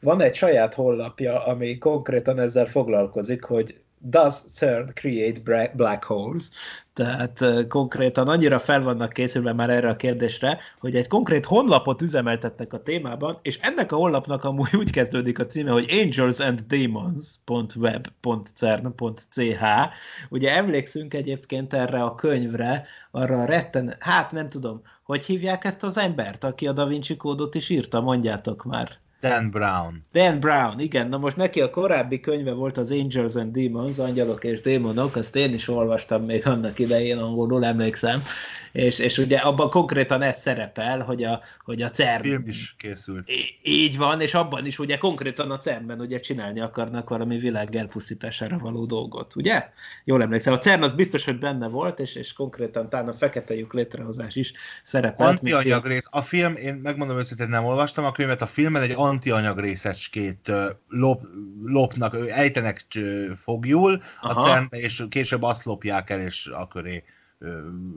van egy saját honlapja, ami konkrétan ezzel foglalkozik, hogy does CERN create black holes? Tehát uh, konkrétan annyira fel vannak készülve már erre a kérdésre, hogy egy konkrét honlapot üzemeltetnek a témában, és ennek a honlapnak amúgy úgy kezdődik a címe, hogy angelsanddemons.web.cern.ch. Ugye emlékszünk egyébként erre a könyvre, arra a retten, hát nem tudom, hogy hívják ezt az embert, aki a Da Vinci kódot is írta, mondjátok már. Dan Brown. Dan Brown, igen. Na most neki a korábbi könyve volt az Angels and Demons, Angyalok és Démonok, azt én is olvastam még annak idején, angolul emlékszem, és, és ugye abban konkrétan ez szerepel, hogy a, hogy a CERN... Film is készült. Így van, és abban is ugye konkrétan a CERN-ben ugye csinálni akarnak valami világ elpusztítására való dolgot, ugye? Jól emlékszem, a CERN az biztos, hogy benne volt, és, és konkrétan talán a fekete lyuk létrehozás is szerepelt. Antianyag rész. A film, én megmondom őszintén, nem olvastam a könyvet, a filmben egy antianyag részecskét lop, lopnak, ejtenek fogjul a cern és később azt lopják el, és a köré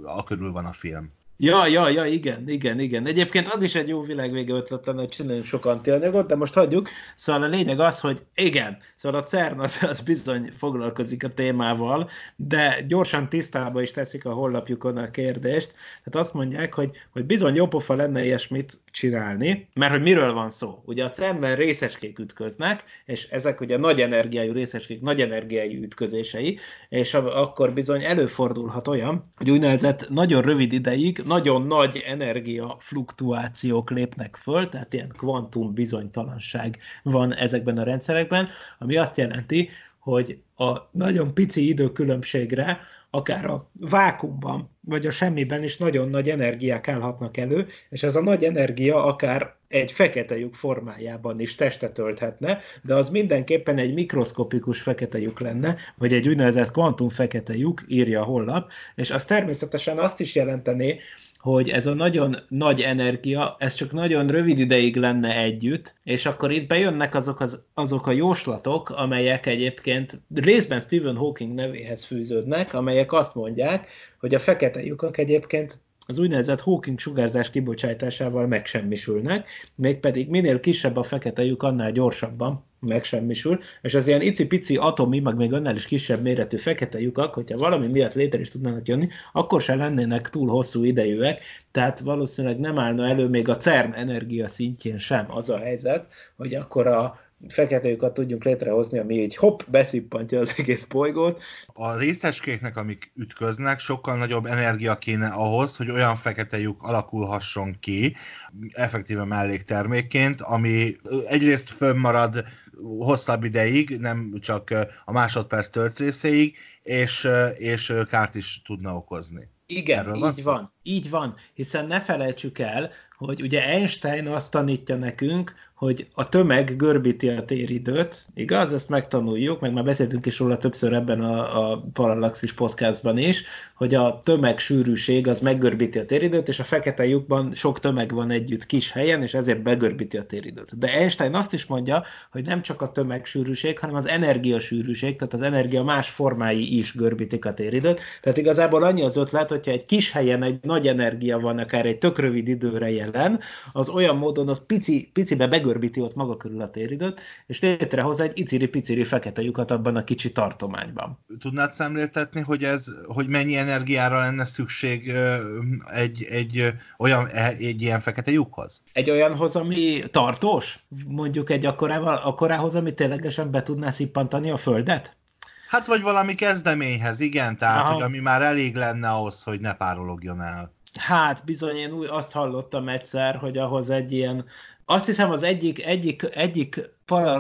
a körül van a film. Ja, ja, ja, igen, igen, igen. Egyébként az is egy jó világvége ötlet lenne, hogy csináljunk sok antianyagot, de most hagyjuk. Szóval a lényeg az, hogy igen, szóval a CERN az, az bizony foglalkozik a témával, de gyorsan tisztába is teszik a honlapjukon a kérdést. Tehát azt mondják, hogy, hogy bizony pofa lenne ilyesmit csinálni, mert hogy miről van szó? Ugye a CERN-ben részecskék ütköznek, és ezek ugye nagy energiájú részecskék, nagy energiájú ütközései, és akkor bizony előfordulhat olyan, hogy úgynevezett nagyon rövid ideig, nagyon nagy energia fluktuációk lépnek föl, tehát ilyen kvantum bizonytalanság van ezekben a rendszerekben, ami azt jelenti, hogy a nagyon pici időkülönbségre akár a vákumban, vagy a semmiben is nagyon nagy energiák állhatnak elő, és ez a nagy energia akár egy fekete lyuk formájában is testet ölthetne, de az mindenképpen egy mikroszkopikus fekete lyuk lenne, vagy egy úgynevezett kvantum fekete lyuk, írja a hollap, és az természetesen azt is jelentené, hogy ez a nagyon nagy energia, ez csak nagyon rövid ideig lenne együtt, és akkor itt bejönnek azok, az, azok a jóslatok, amelyek egyébként részben Stephen Hawking nevéhez fűződnek, amelyek azt mondják, hogy a fekete lyukak egyébként az úgynevezett Hawking sugárzás kibocsátásával megsemmisülnek, mégpedig minél kisebb a fekete lyuk, annál gyorsabban megsemmisül, és az ilyen icipici atomi, meg még annál is kisebb méretű fekete lyukak, hogyha valami miatt létre is tudnának jönni, akkor se lennének túl hosszú idejűek, tehát valószínűleg nem állna elő még a CERN energia szintjén sem az a helyzet, hogy akkor a, fekete tudjunk létrehozni, ami így hopp, beszippantja az egész bolygót. A részeskéknek, amik ütköznek, sokkal nagyobb energia kéne ahhoz, hogy olyan fekete lyuk alakulhasson ki, effektíve melléktermékként, ami egyrészt fönnmarad hosszabb ideig, nem csak a másodperc tört részéig, és, és kárt is tudna okozni. Igen, Erről így van, van, így van, hiszen ne felejtsük el, hogy ugye Einstein azt tanítja nekünk, hogy a tömeg görbíti a téridőt, igaz? Ezt megtanuljuk, meg már beszéltünk is róla többször ebben a, a Parallaxis podcastban is, hogy a tömeg sűrűség az meggörbíti a téridőt, és a fekete lyukban sok tömeg van együtt kis helyen, és ezért begörbíti a téridőt. De Einstein azt is mondja, hogy nem csak a tömeg sűrűség, hanem az energia sűrűség, tehát az energia más formái is görbítik a téridőt. Tehát igazából annyi az ötlet, hogyha egy kis helyen egy nagy energia van, akár egy tök rövid időre jelen, az olyan módon az pici, picibe begörbíti megkörbíti ott maga körül a téridőt, és létrehoz egy iciri-piciri fekete lyukat abban a kicsi tartományban. Tudnád szemléltetni, hogy ez, hogy mennyi energiára lenne szükség egy, egy, olyan, e, egy ilyen fekete lyukhoz? Egy olyanhoz, ami tartós? Mondjuk egy akkorával, akkorához, ami ténylegesen be tudná szippantani a földet? Hát vagy valami kezdeményhez, igen, tehát, hogy ami már elég lenne ahhoz, hogy ne párologjon el. Hát bizony, én úgy azt hallottam egyszer, hogy ahhoz egy ilyen azt hiszem az egyik, egyik, egyik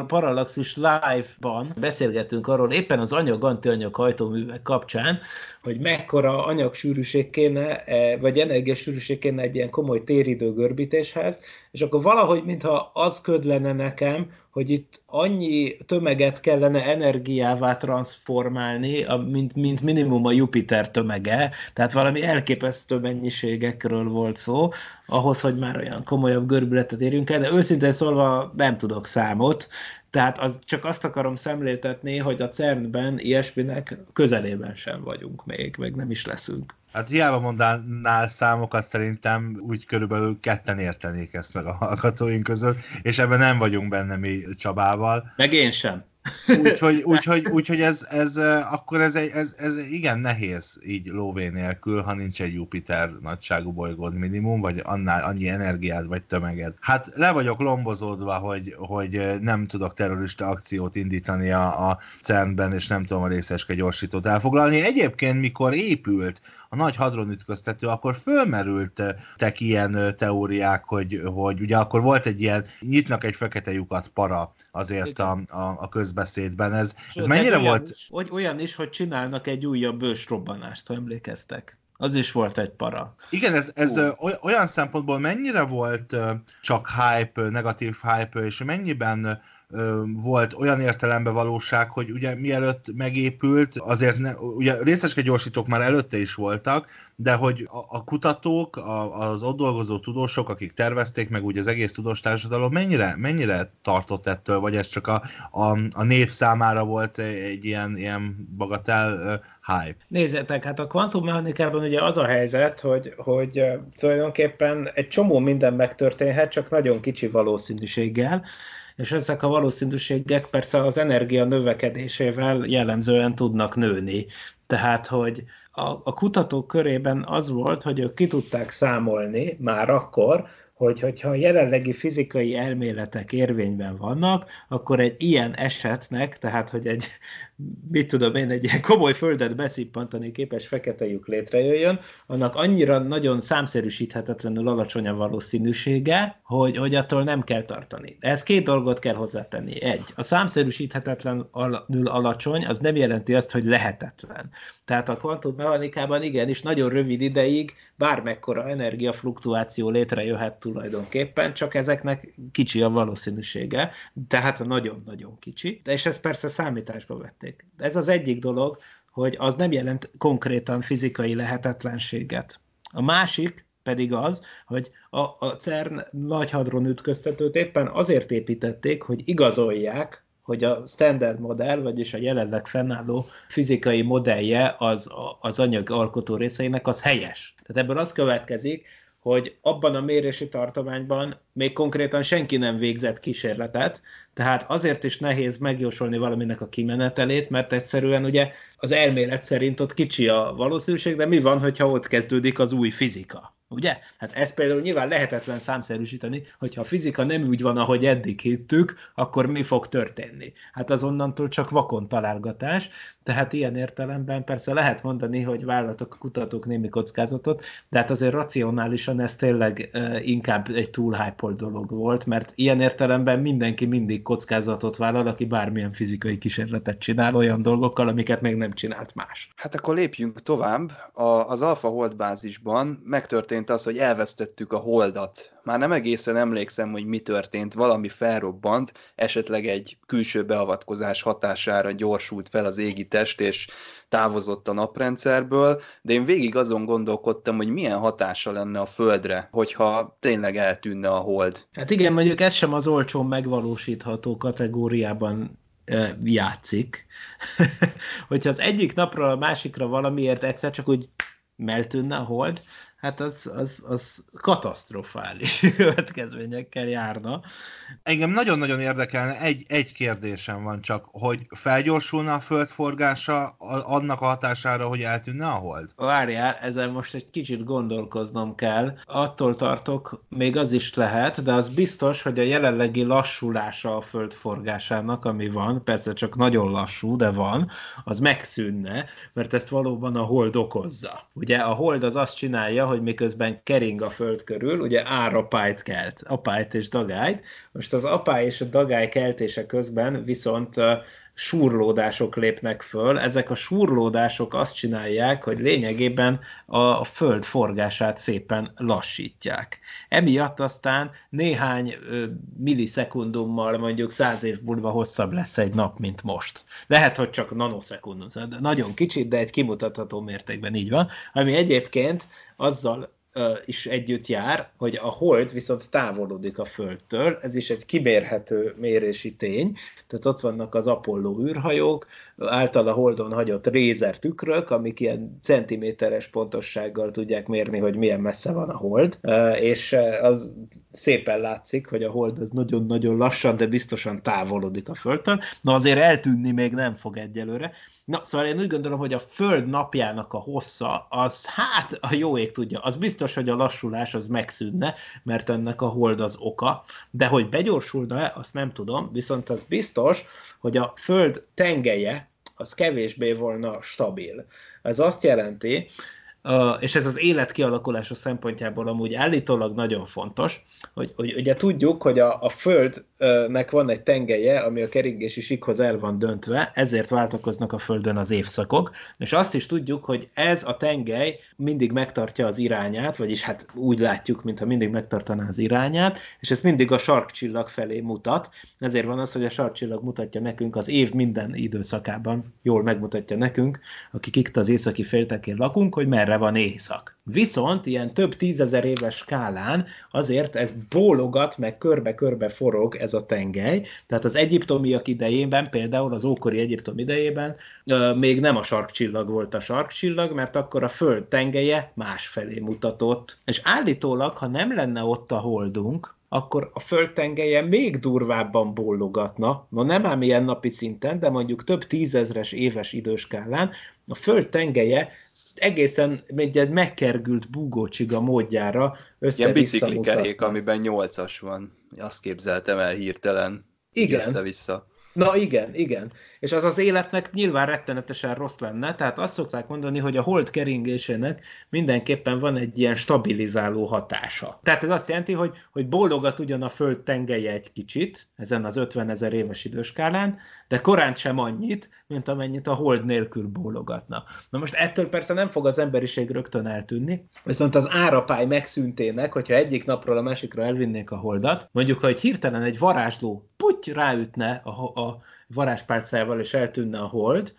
Parallaxis Live-ban beszélgettünk arról, éppen az anyag-antianyag hajtóművek kapcsán, hogy mekkora anyagsűrűség kéne, e, vagy energiasűrűség kéne egy ilyen komoly téridő görbítéshez, és akkor valahogy, mintha az ködlene nekem, hogy itt annyi tömeget kellene energiává transformálni, mint, mint minimum a Jupiter tömege, tehát valami elképesztő mennyiségekről volt szó, ahhoz, hogy már olyan komolyabb görbületet érjünk el, de őszintén szólva nem tudok számot, tehát az, csak azt akarom szemléltetni, hogy a CERN-ben ilyesminek közelében sem vagyunk még, meg nem is leszünk. Hát hiába mondanál számokat, szerintem úgy körülbelül ketten értenék ezt meg a hallgatóink között, és ebben nem vagyunk benne mi Csabával. Meg én sem. Úgyhogy, úgyhogy, úgyhogy ez, ez, akkor ez, ez, ez, igen nehéz így lóvé nélkül, ha nincs egy Jupiter nagyságú bolygód minimum, vagy annál annyi energiád vagy tömeged. Hát le vagyok lombozódva, hogy, hogy nem tudok terrorista akciót indítani a, a CERN-ben, és nem tudom a részeske gyorsítót elfoglalni. Egyébként, mikor épült a nagy hadronütköztető, akkor fölmerültek ilyen teóriák, hogy, hogy ugye akkor volt egy ilyen, nyitnak egy fekete lyukat para azért a, a, a közben párbeszédben. Ez, Sőt, mennyire mennyire olyan volt? Is, olyan is, hogy csinálnak egy újabb bős robbanást, ha emlékeztek. Az is volt egy para. Igen, ez, ez olyan szempontból mennyire volt csak hype, negatív hype, és mennyiben volt olyan értelemben valóság, hogy ugye mielőtt megépült, azért ne, ugye részeske gyorsítók már előtte is voltak, de hogy a, a kutatók, a, az ott dolgozó tudósok, akik tervezték meg úgy az egész tudós társadalom, mennyire, mennyire tartott ettől, vagy ez csak a, a, a nép számára volt egy ilyen, ilyen bagatel hype? Nézzétek, hát a kvantummechanikában ugye az a helyzet, hogy, hogy tulajdonképpen egy csomó minden megtörténhet, csak nagyon kicsi valószínűséggel, és ezek a valószínűségek persze az energia növekedésével jellemzően tudnak nőni. Tehát, hogy a, a kutatók körében az volt, hogy ők ki tudták számolni már akkor, hogy hogyha a jelenlegi fizikai elméletek érvényben vannak, akkor egy ilyen esetnek, tehát hogy egy mit tudom én, egy ilyen komoly földet beszippantani képes fekete lyuk létrejöjjön, annak annyira nagyon számszerűsíthetetlenül alacsony a valószínűsége, hogy, hogy attól nem kell tartani. Ez két dolgot kell hozzátenni. Egy, a számszerűsíthetetlenül alacsony az nem jelenti azt, hogy lehetetlen. Tehát a kvantummechanikában igenis nagyon rövid ideig bármekkora energiafluktuáció létrejöhet tulajdonképpen, csak ezeknek kicsi a valószínűsége, tehát nagyon-nagyon kicsi, és ezt persze számításba vették játék. Ez az egyik dolog, hogy az nem jelent konkrétan fizikai lehetetlenséget. A másik pedig az, hogy a, a CERN nagy hadron ütköztetőt éppen azért építették, hogy igazolják, hogy a standard modell, vagyis a jelenleg fennálló fizikai modellje az, az anyag alkotó részeinek, az helyes. Tehát ebből az következik, hogy abban a mérési tartományban, még konkrétan senki nem végzett kísérletet, tehát azért is nehéz megjósolni valaminek a kimenetelét, mert egyszerűen ugye az elmélet szerint ott kicsi a valószínűség, de mi van, hogyha ott kezdődik az új fizika? Ugye? Hát ezt például nyilván lehetetlen számszerűsíteni, hogyha a fizika nem úgy van, ahogy eddig hittük, akkor mi fog történni? Hát azonnantól csak vakon találgatás, tehát ilyen értelemben persze lehet mondani, hogy vállalatok, kutatók némi kockázatot, de hát azért racionálisan ez tényleg eh, inkább egy túlhype pokol dolog volt, mert ilyen értelemben mindenki mindig kockázatot vállal, aki bármilyen fizikai kísérletet csinál olyan dolgokkal, amiket még nem csinált más. Hát akkor lépjünk tovább. A, az Alpha Hold bázisban megtörtént az, hogy elvesztettük a holdat már nem egészen emlékszem, hogy mi történt, valami felrobbant, esetleg egy külső beavatkozás hatására gyorsult fel az égi test, és távozott a naprendszerből, de én végig azon gondolkodtam, hogy milyen hatása lenne a Földre, hogyha tényleg eltűnne a hold. Hát igen, mondjuk ez sem az olcsón megvalósítható kategóriában játszik. (laughs) Hogyha az egyik napról a másikra valamiért egyszer csak úgy meltűnne a hold, hát az, az, az katasztrofális (laughs) következményekkel járna. Engem nagyon-nagyon érdekelne, egy, egy kérdésem van csak, hogy felgyorsulna a földforgása annak a hatására, hogy eltűnne a hold? Várjál, ezzel most egy kicsit gondolkoznom kell. Attól tartok, még az is lehet, de az biztos, hogy a jelenlegi lassulása a földforgásának, ami van, persze csak nagyon lassú, de van, az megszűnne, mert ezt valóban a hold okozza. Ugye a hold az azt csinálja, hogy miközben kering a föld körül, ugye árapályt kelt, apályt és dagályt. Most az apály és a dagály keltése közben viszont súrlódások lépnek föl. Ezek a súrlódások azt csinálják, hogy lényegében a föld forgását szépen lassítják. Emiatt aztán néhány millisekundummal, mondjuk száz év múlva hosszabb lesz egy nap, mint most. Lehet, hogy csak nanoszekundum, szóval nagyon kicsit, de egy kimutatható mértékben így van, ami egyébként azzal is együtt jár, hogy a hold viszont távolodik a Földtől, ez is egy kibérhető mérési tény, tehát ott vannak az Apollo űrhajók, által a holdon hagyott rézer tükrök, amik ilyen centiméteres pontossággal tudják mérni, hogy milyen messze van a hold, és az szépen látszik, hogy a hold az nagyon-nagyon lassan, de biztosan távolodik a Földtől, na azért eltűnni még nem fog egyelőre, Na, szóval én úgy gondolom, hogy a Föld napjának a hossza, az hát a jó ég tudja, az biztos, hogy a lassulás az megszűnne, mert ennek a hold az oka, de hogy begyorsulna-e, azt nem tudom, viszont az biztos, hogy a Föld tengelye az kevésbé volna stabil. Ez azt jelenti, és ez az élet kialakulása szempontjából amúgy állítólag nagyon fontos, hogy, hogy ugye tudjuk, hogy a, a Föld nek van egy tengelye, ami a keringési sikhoz el van döntve, ezért váltakoznak a Földön az évszakok, és azt is tudjuk, hogy ez a tengely mindig megtartja az irányát, vagyis hát úgy látjuk, mintha mindig megtartaná az irányát, és ez mindig a sarkcsillag felé mutat, ezért van az, hogy a sarkcsillag mutatja nekünk az év minden időszakában, jól megmutatja nekünk, akik itt az északi féltekén lakunk, hogy merre van éjszak. Viszont ilyen több tízezer éves skálán azért ez bólogat, meg körbe-körbe forog ez a tengely. Tehát az egyiptomiak idejében, például az ókori egyiptom idejében még nem a sarkcsillag volt a sarkcsillag, mert akkor a föld tengelye másfelé mutatott. És állítólag, ha nem lenne ott a holdunk, akkor a földtengelye még durvábban bólogatna, no nem ám ilyen napi szinten, de mondjuk több tízezres éves időskálán, a Föld tengelye egészen egy megkergült búgócsiga módjára össze Ilyen kerék, amiben nyolcas van. Azt képzeltem el hirtelen. Igen. Vissza-vissza. Na igen, igen és az az életnek nyilván rettenetesen rossz lenne, tehát azt szokták mondani, hogy a hold keringésének mindenképpen van egy ilyen stabilizáló hatása. Tehát ez azt jelenti, hogy, hogy bólogat ugyan a föld tengelye egy kicsit, ezen az 50 ezer éves időskálán, de korán sem annyit, mint amennyit a hold nélkül bólogatna. Na most ettől persze nem fog az emberiség rögtön eltűnni, viszont az árapály megszüntének, hogyha egyik napról a másikra elvinnék a holdat, mondjuk, hogy hirtelen egy varázsló puty ráütne a, a varázspárcával, és eltűnne a hold,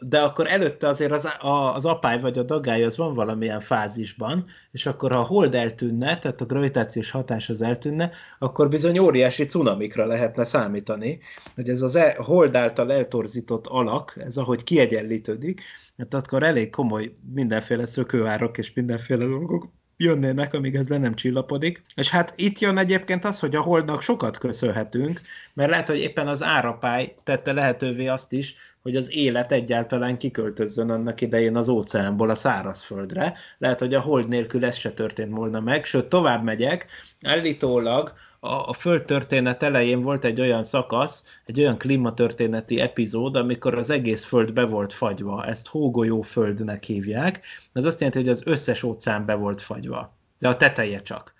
de akkor előtte azért az, a, az apály vagy a dagály az van valamilyen fázisban, és akkor ha a hold eltűnne, tehát a gravitációs hatás az eltűnne, akkor bizony óriási cunamikra lehetne számítani, hogy ez az e, hold által eltorzított alak, ez ahogy kiegyenlítődik, tehát akkor elég komoly mindenféle szökőárok és mindenféle dolgok jönnének, amíg ez le nem csillapodik. És hát itt jön egyébként az, hogy a Holdnak sokat köszönhetünk, mert lehet, hogy éppen az árapály tette lehetővé azt is, hogy az élet egyáltalán kiköltözzön annak idején az óceánból a szárazföldre. Lehet, hogy a hold nélkül ez se történt volna meg, sőt, tovább megyek, állítólag a, a földtörténet elején volt egy olyan szakasz, egy olyan klímatörténeti epizód, amikor az egész föld be volt fagyva. Ezt hógolyó földnek hívják. Ez azt jelenti, hogy az összes óceán be volt fagyva. De a teteje csak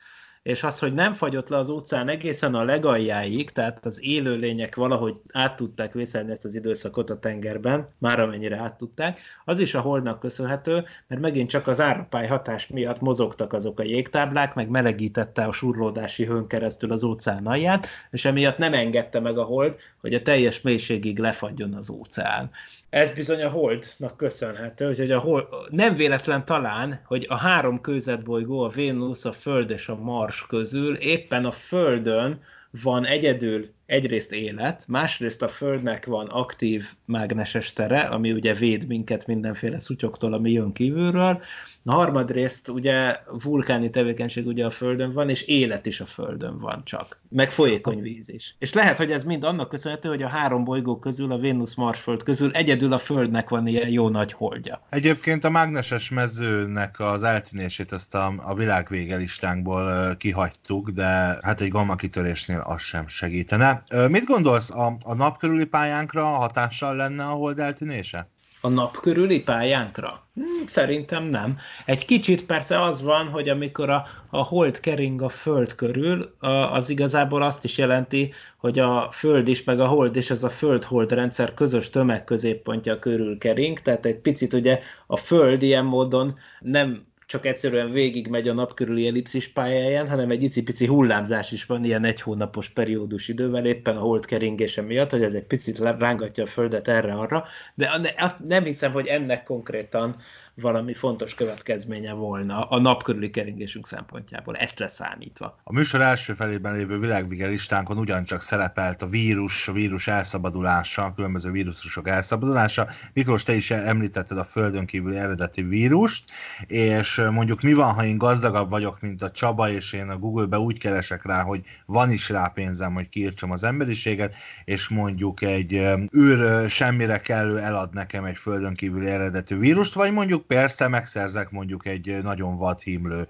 és az, hogy nem fagyott le az óceán egészen a legaljáig, tehát az élőlények valahogy át tudták vészelni ezt az időszakot a tengerben, már amennyire át tudták, az is a holdnak köszönhető, mert megint csak az árapály hatás miatt mozogtak azok a jégtáblák, meg melegítette a surlódási hőn keresztül az óceán alját, és emiatt nem engedte meg a hold, hogy a teljes mélységig lefagyjon az óceán. Ez bizony a holdnak köszönhető, hogy a hold, nem véletlen talán, hogy a három kőzetbolygó, a Vénusz, a Föld és a Mars közül éppen a Földön van egyedül egyrészt élet, másrészt a Földnek van aktív mágneses tere, ami ugye véd minket mindenféle szutyoktól, ami jön kívülről. A harmadrészt ugye vulkáni tevékenység ugye a Földön van, és élet is a Földön van csak, meg folyékony víz is. És lehet, hogy ez mind annak köszönhető, hogy a három bolygó közül, a Vénusz Marsföld közül egyedül a Földnek van ilyen jó nagy holdja. Egyébként a mágneses mezőnek az eltűnését azt a, a világvége listánkból kihagytuk, de hát egy gamma kitörésnél az sem segítene mit gondolsz, a, a nap körüli pályánkra hatással lenne a hold eltűnése? A nap körüli pályánkra? Hm, szerintem nem. Egy kicsit persze az van, hogy amikor a, a hold kering a föld körül, a, az igazából azt is jelenti, hogy a föld is, meg a hold is, ez a föld-hold rendszer közös tömegközéppontja körül kering, tehát egy picit ugye a föld ilyen módon nem csak egyszerűen végig megy a nap körüli ellipszis pályáján, hanem egy icipici hullámzás is van ilyen egy hónapos periódus idővel, éppen a hold keringése miatt, hogy ez egy picit rángatja a földet erre-arra, de azt nem hiszem, hogy ennek konkrétan valami fontos következménye volna a nap körüli keringésünk szempontjából, ezt leszámítva. A műsor első felében lévő világvige listánkon ugyancsak szerepelt a vírus, a vírus elszabadulása, a különböző vírusosok elszabadulása. Miklós, te is említetted a földön kívül eredeti vírust, és mondjuk mi van, ha én gazdagabb vagyok, mint a Csaba, és én a Google-be úgy keresek rá, hogy van is rá pénzem, hogy kiírtsam az emberiséget, és mondjuk egy űr semmire kellő elad nekem egy földön kívüli eredetű vírust, vagy mondjuk persze megszerzek mondjuk egy nagyon vadhímlő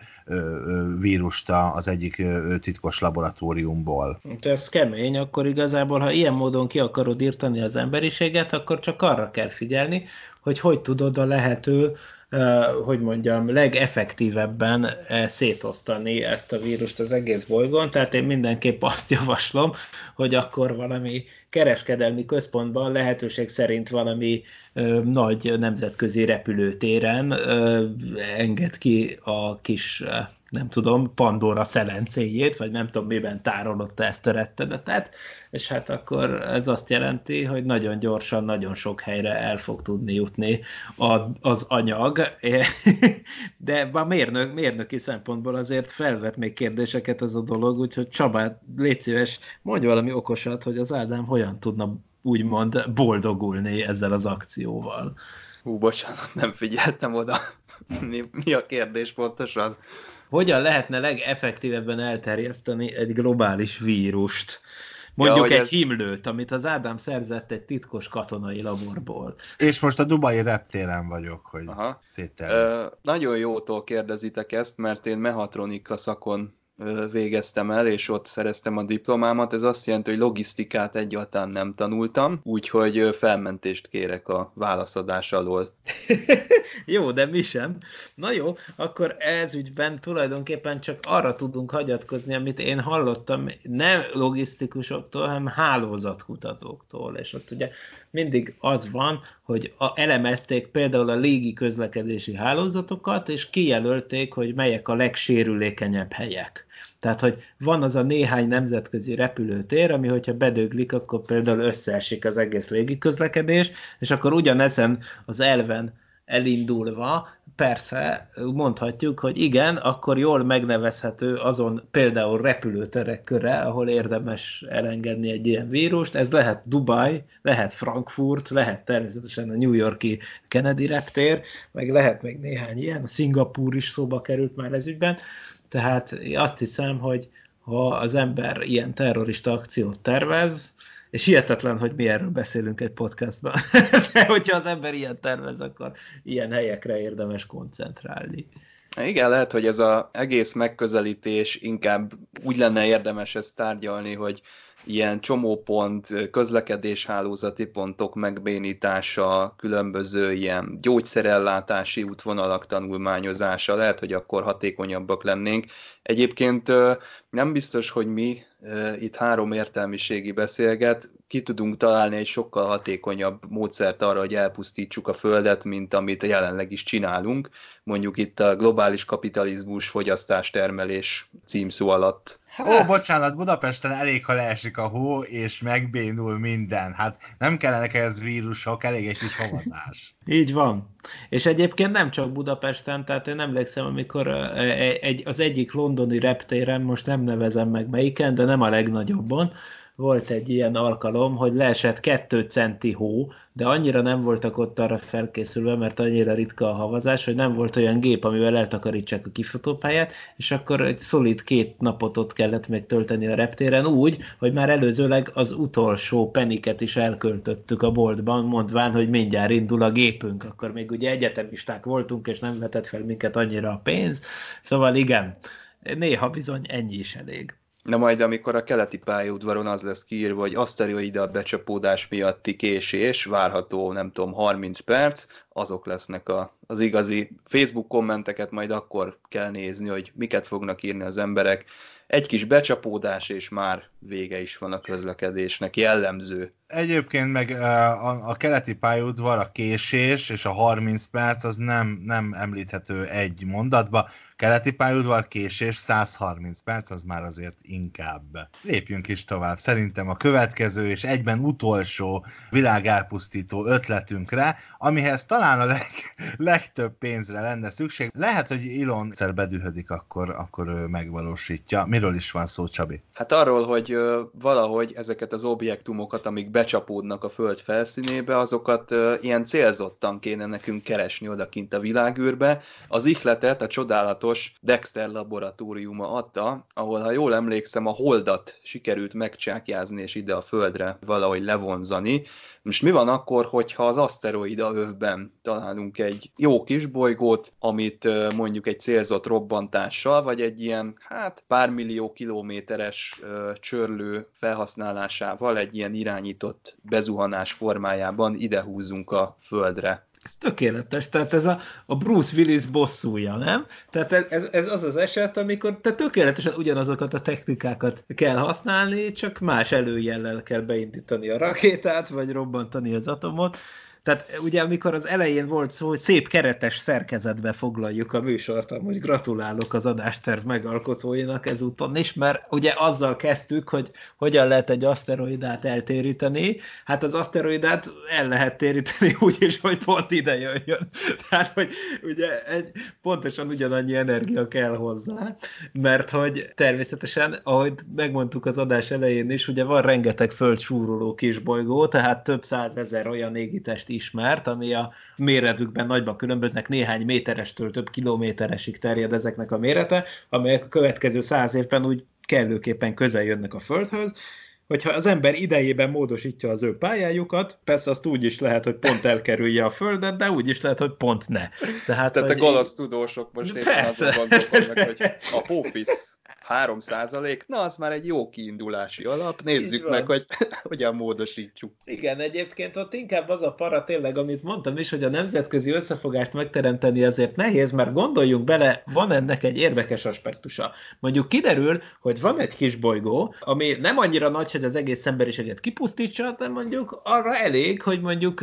vírust az egyik titkos laboratóriumból. Ez kemény, akkor igazából, ha ilyen módon ki akarod írtani az emberiséget, akkor csak arra kell figyelni, hogy hogy tudod a lehető hogy mondjam, legeffektívebben eh, szétosztani ezt a vírust az egész bolygón, tehát én mindenképp (laughs) azt javaslom, hogy akkor valami kereskedelmi központban lehetőség szerint valami ö, nagy nemzetközi repülőtéren ö, enged ki a kis, nem tudom, Pandora szelencéjét, vagy nem tudom, miben tárolott ezt a rettenetet, és hát akkor ez azt jelenti, hogy nagyon gyorsan, nagyon sok helyre el fog tudni jutni a, az anyag, (laughs) de a mérnök, mérnöki szempontból azért felvet még kérdéseket ez a dolog, úgyhogy csaba légy szíves, mondj valami okosat, hogy az Ádám hogyan tudna úgymond boldogulni ezzel az akcióval. Hú, bocsánat, nem figyeltem oda. (laughs) Mi, mi a kérdés pontosan? Hogyan lehetne legeffektívebben elterjeszteni egy globális vírust? Mondjuk ja, egy ez... himlőt, amit az Ádám szerzett egy titkos katonai laborból. És most a Dubai reptéren vagyok, hogy Aha. Ö, nagyon jótól kérdezitek ezt, mert én mehatronika szakon végeztem el, és ott szereztem a diplomámat, ez azt jelenti, hogy logisztikát egyáltalán nem tanultam, úgyhogy felmentést kérek a válaszadás alól. (laughs) jó, de mi sem. Na jó, akkor ez ügyben tulajdonképpen csak arra tudunk hagyatkozni, amit én hallottam, nem logisztikusoktól, hanem hálózatkutatóktól, és ott ugye mindig az van, hogy a, elemezték például a légi közlekedési hálózatokat, és kijelölték, hogy melyek a legsérülékenyebb helyek. Tehát, hogy van az a néhány nemzetközi repülőtér, ami hogyha bedöglik, akkor például összeesik az egész légiközlekedés, és akkor ugyanezen az elven elindulva, persze mondhatjuk, hogy igen, akkor jól megnevezhető azon például repülőterek köre, ahol érdemes elengedni egy ilyen vírust. Ez lehet Dubaj, lehet Frankfurt, lehet természetesen a New Yorki Kennedy reptér, meg lehet még néhány ilyen, a Szingapúr is szóba került már ez ügyben. Tehát azt hiszem, hogy ha az ember ilyen terrorista akciót tervez, és hihetetlen, hogy mi erről beszélünk egy podcastban, (laughs) de hogyha az ember ilyen tervez, akkor ilyen helyekre érdemes koncentrálni. Igen, lehet, hogy ez az egész megközelítés inkább úgy lenne érdemes ezt tárgyalni, hogy ilyen csomópont, közlekedéshálózati pontok megbénítása, különböző ilyen gyógyszerellátási útvonalak tanulmányozása, lehet, hogy akkor hatékonyabbak lennénk. Egyébként nem biztos, hogy mi itt három értelmiségi beszélget, ki tudunk találni egy sokkal hatékonyabb módszert arra, hogy elpusztítsuk a Földet, mint amit jelenleg is csinálunk, mondjuk itt a globális kapitalizmus fogyasztástermelés címszó alatt Ó, hát. bocsánat, Budapesten elég, ha leesik a hó, és megbénul minden. Hát nem kellene ez vírusok, elég egy kis havazás. (laughs) Így van. És egyébként nem csak Budapesten, tehát én emlékszem, amikor e, az egyik londoni reptéren, most nem nevezem meg melyiken, de nem a legnagyobban, volt egy ilyen alkalom, hogy leesett kettő centi hó, de annyira nem voltak ott arra felkészülve, mert annyira ritka a havazás, hogy nem volt olyan gép, amivel eltakarítsák a kifutópályát, és akkor egy szolid két napot ott kellett még tölteni a reptéren úgy, hogy már előzőleg az utolsó peniket is elköltöttük a boltban, mondván, hogy mindjárt indul a gépünk, akkor még ugye egyetemisták voltunk, és nem vetett fel minket annyira a pénz, szóval igen, néha bizony ennyi is elég. Na majd, amikor a keleti pályaudvaron az lesz kiírva, hogy aszteroida becsapódás miatti késés, várható, nem tudom, 30 perc, azok lesznek a, az igazi Facebook kommenteket, majd akkor kell nézni, hogy miket fognak írni az emberek. Egy kis becsapódás, és már vége is van a közlekedésnek, jellemző Egyébként meg a, a keleti pályaudvar, a késés és a 30 perc az nem, nem említhető egy mondatba. Keleti pályaudvar, késés, 130 perc, az már azért inkább. Lépjünk is tovább. Szerintem a következő és egyben utolsó világálpusztító ötletünkre, amihez talán a leg, legtöbb pénzre lenne szükség. Lehet, hogy Elon egyszer bedühödik, akkor, akkor ő megvalósítja. Miről is van szó, Csabi? Hát arról, hogy valahogy ezeket az objektumokat, amik becsapódnak a föld felszínébe, azokat ilyen célzottan kéne nekünk keresni odakint a világűrbe. Az ihletet a csodálatos Dexter laboratóriuma adta, ahol, ha jól emlékszem, a holdat sikerült megcsákjázni és ide a földre valahogy levonzani. Most mi van akkor, hogyha az aszteroida övben találunk egy jó kis bolygót, amit mondjuk egy célzott robbantással, vagy egy ilyen, hát pár millió kilométeres csörlő felhasználásával, egy ilyen irányító kinyújtott bezuhanás formájában idehúzunk a földre. Ez tökéletes, tehát ez a, a Bruce Willis bosszúja, nem? Tehát ez, ez, ez az az eset, amikor te tökéletesen ugyanazokat a technikákat kell használni, csak más előjellel kell beindítani a rakétát, vagy robbantani az atomot, tehát e, ugye amikor az elején volt szó, hogy szép keretes szerkezetbe foglaljuk a műsort, amúgy gratulálok az adásterv megalkotóinak ezúton is, mert ugye azzal kezdtük, hogy hogyan lehet egy aszteroidát eltéríteni. Hát az aszteroidát el lehet téríteni (laughs) úgy is, hogy pont ide jöjjön. Tehát, hogy ugye egy, pontosan ugyanannyi energia kell hozzá, mert hogy természetesen, ahogy megmondtuk az adás elején is, ugye van rengeteg földsúroló kisbolygó, tehát több százezer olyan égitest ismert, ami a méretükben nagyban különböznek, néhány méterestől több kilométeresig terjed ezeknek a mérete, amelyek a következő száz évben úgy kellőképpen közel jönnek a Földhöz, hogyha az ember idejében módosítja az ő pályájukat, persze azt úgy is lehet, hogy pont elkerülje a földet, de úgy is lehet, hogy pont ne. Tehát, Tehát a gonosz tudósok most éppen azon hogy a hófisz 3 százalék, na az már egy jó kiindulási alap, nézzük meg, hogy (laughs) hogyan módosítjuk. Igen, egyébként ott inkább az a para tényleg, amit mondtam is, hogy a nemzetközi összefogást megteremteni azért nehéz, mert gondoljunk bele, van ennek egy érdekes aspektusa. Mondjuk kiderül, hogy van egy kis bolygó, ami nem annyira nagy, hogy az egész emberiséget kipusztítsa, de mondjuk arra elég, hogy mondjuk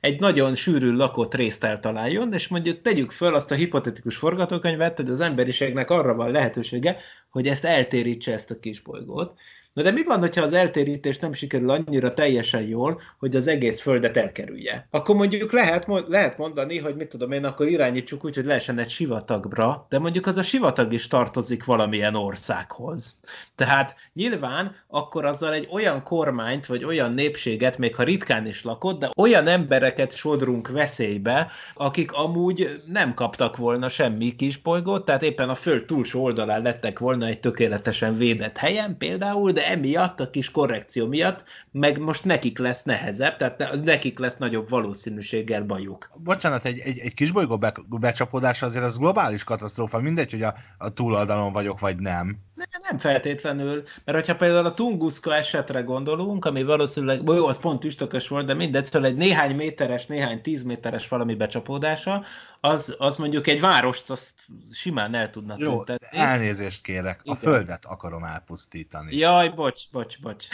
egy nagyon sűrű lakott részt eltaláljon, és mondjuk tegyük föl azt a hipotetikus forgatókönyvet, hogy az emberiségnek arra van lehetősége, hogy ezt eltérítse ezt a kisbolygót. Na de mi van, ha az eltérítés nem sikerül annyira teljesen jól, hogy az egész földet elkerülje? Akkor mondjuk lehet, lehet mondani, hogy mit tudom én, akkor irányítsuk úgy, hogy lehessen egy sivatagra, de mondjuk az a sivatag is tartozik valamilyen országhoz. Tehát nyilván akkor azzal egy olyan kormányt, vagy olyan népséget, még ha ritkán is lakott, de olyan embereket sodrunk veszélybe, akik amúgy nem kaptak volna semmi bolygót, tehát éppen a föld túlsó oldalán lettek volna egy tökéletesen védett helyen például, de emiatt, a kis korrekció miatt, meg most nekik lesz nehezebb, tehát nekik lesz nagyobb valószínűséggel bajuk. Bocsánat, egy, egy, egy kis bolygó be, becsapódása azért az globális katasztrófa, mindegy, hogy a, a túloldalon vagyok, vagy nem. Ne, nem feltétlenül, mert hogyha például a Tunguska esetre gondolunk, ami valószínűleg, jó, az pont üstökös volt, de mindegy, szóval egy néhány méteres, néhány tíz méteres valami becsapódása, az, az mondjuk egy várost, azt simán el tudna Jó, tüntetni. elnézést kérek, Igen. a földet akarom elpusztítani. Jaj, bocs, bocs, bocs.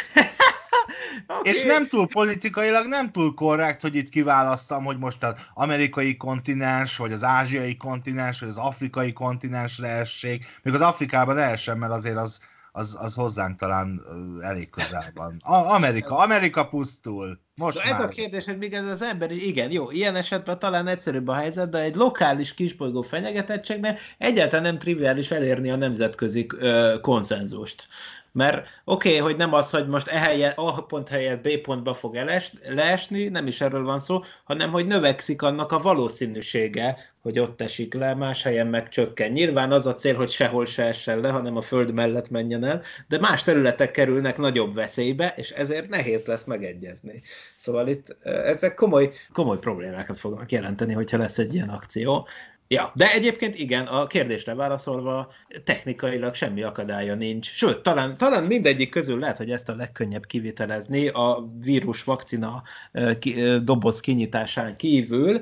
okay. (laughs) És nem túl politikailag, nem túl korrekt, hogy itt kiválasztam, hogy most az amerikai kontinens, vagy az ázsiai kontinens, vagy az afrikai kontinensre essék. Még az Afrikában ne essen, mert azért az az, az hozzánk talán elég közel van. A, Amerika, Amerika pusztul. Most ez a kérdés, hogy még ez az ember igen, jó, ilyen esetben talán egyszerűbb a helyzet, de egy lokális kisbolygó fenyegetettségnél egyáltalán nem triviális elérni a nemzetközi ö, konszenzust. Mert oké, okay, hogy nem az, hogy most e helye, A pont helyett B pontba fog eles, leesni, nem is erről van szó, hanem hogy növekszik annak a valószínűsége, hogy ott esik le, más helyen meg csökken. Nyilván az a cél, hogy sehol se essen le, hanem a föld mellett menjen el, de más területek kerülnek nagyobb veszélybe, és ezért nehéz lesz megegyezni. Szóval itt eh, ezek komoly, komoly problémákat fognak jelenteni, hogyha lesz egy ilyen akció. Ja, de egyébként igen, a kérdésre válaszolva technikailag semmi akadálya nincs. Sőt, talán, talán mindegyik közül lehet, hogy ezt a legkönnyebb kivitelezni a vírus vakcina doboz kinyitásán kívül,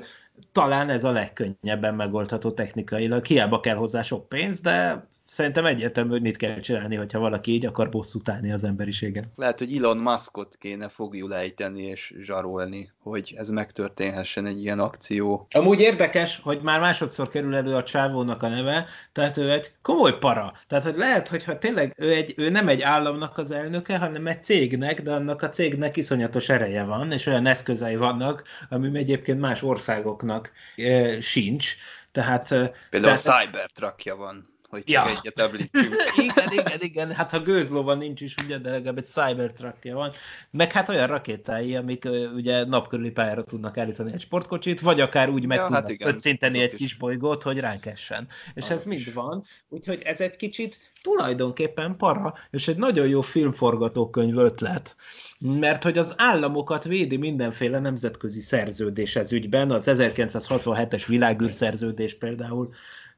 talán ez a legkönnyebben megoldható technikailag. Hiába kell hozzá sok pénz, de Szerintem egyértelmű, hogy mit kell csinálni, hogyha valaki így akar bosszút állni az emberiségen. Lehet, hogy Elon Muskot kéne fogjul ejteni és zsarolni, hogy ez megtörténhessen egy ilyen akció. Amúgy érdekes, hogy már másodszor kerül elő a csávónak a neve, tehát ő egy komoly para. Tehát, hogy lehet, hogyha tényleg ő, egy, ő nem egy államnak az elnöke, hanem egy cégnek, de annak a cégnek iszonyatos ereje van, és olyan eszközei vannak, ami egyébként más országoknak e, sincs. Tehát, eh, Például tehát, a Cybertruckja van hogy ja. egyet említsünk. (laughs) igen, igen, igen, hát ha gőzlóban nincs is, ugye, de legalább egy cybertruckja van, meg hát olyan rakétái, amik ugye napkörüli pályára tudnak állítani egy sportkocsit, vagy akár úgy meg ja, hát tudnak hát igen, ötszinteni egy is. kis bolygót, hogy ránk essen. És Az ez is. mind van, úgyhogy ez egy kicsit tulajdonképpen para, és egy nagyon jó filmforgatókönyv ötlet, mert hogy az államokat védi mindenféle nemzetközi szerződés ez ügyben, az 1967-es világűrszerződés például,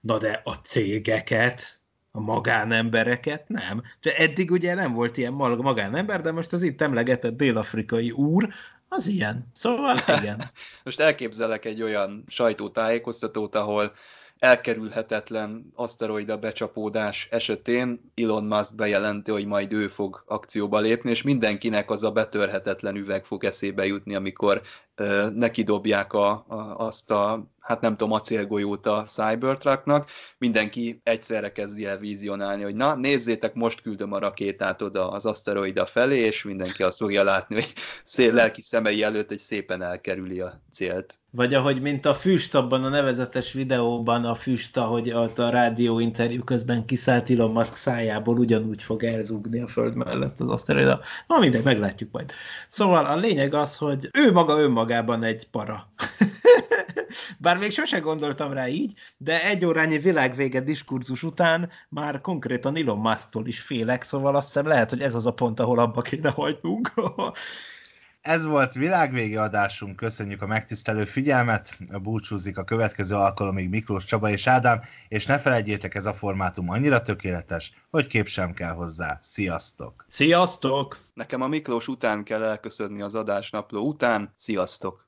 Na de a cégeket, a magánembereket nem. De eddig ugye nem volt ilyen magánember, de most az itt emlegetett dél-afrikai úr, az ilyen. Szóval (laughs) igen. most elképzelek egy olyan sajtótájékoztatót, ahol elkerülhetetlen aszteroida becsapódás esetén Elon Musk bejelenti, hogy majd ő fog akcióba lépni, és mindenkinek az a betörhetetlen üveg fog eszébe jutni, amikor ö, uh, nekidobják a, a, azt a hát nem tudom, acélgolyót a Cybertrucknak, mindenki egyszerre kezdi el vizionálni, hogy na, nézzétek, most küldöm a rakétát oda az aszteroida felé, és mindenki azt fogja látni, hogy szél lelki szemei előtt egy szépen elkerüli a célt. Vagy ahogy mint a füst abban a nevezetes videóban, a füst, ahogy a rádió interjú közben kiszállt Elon Musk szájából, ugyanúgy fog elzúgni a föld mellett az aszteroida. Na mindegy, meglátjuk majd. Szóval a lényeg az, hogy ő maga önmagában egy para. (laughs) Bár még sose gondoltam rá így, de egy órányi világvége diskurzus után már konkrétan Elon musk is félek, szóval azt hiszem lehet, hogy ez az a pont, ahol abba kéne hagynunk. (laughs) ez volt világvégi adásunk, köszönjük a megtisztelő figyelmet, búcsúzik a következő alkalomig Miklós Csaba és Ádám, és ne felejtjétek, ez a formátum annyira tökéletes, hogy kép sem kell hozzá. Sziasztok! Sziasztok! Nekem a Miklós után kell elköszönni az adásnapló után. Sziasztok!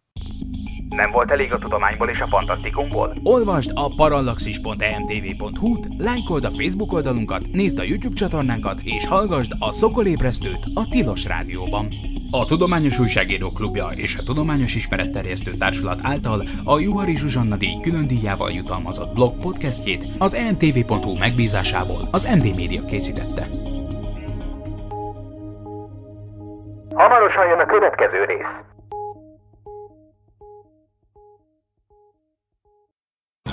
Nem volt elég a tudományból és a fantasztikumból? Olvasd a parallaxis.emtv.hu-t, e lájkold a Facebook oldalunkat, nézd a YouTube csatornánkat, és hallgassd a Szokolébresztőt a Tilos Rádióban. A Tudományos Újságíró Klubja és a Tudományos Ismeretterjesztő Társulat által a Juhari Zsuzsanna díj külön díjával jutalmazott blog podcastjét az e emtv.hu megbízásából az MD Media készítette. Hamarosan jön a következő rész.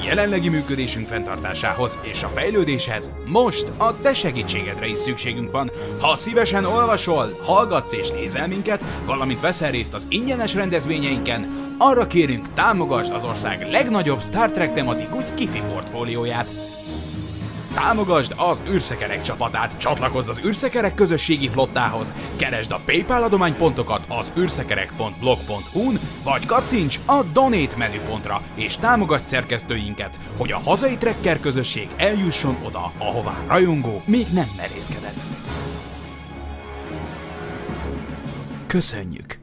jelenlegi működésünk fenntartásához és a fejlődéshez most a te segítségedre is szükségünk van. Ha szívesen olvasol, hallgatsz és nézel minket, valamint veszel részt az ingyenes rendezvényeinken, arra kérünk támogasd az ország legnagyobb Star Trek tematikus kifi portfólióját. Támogasd az űrszekerek csapatát, csatlakozz az űrszekerek közösségi flottához, keresd a PayPal adománypontokat az űrszekerek.blog.hu-n, vagy kattints a Donate menüpontra, és támogasd szerkesztőinket, hogy a hazai trekker közösség eljusson oda, ahová rajongó még nem merészkedett. Köszönjük!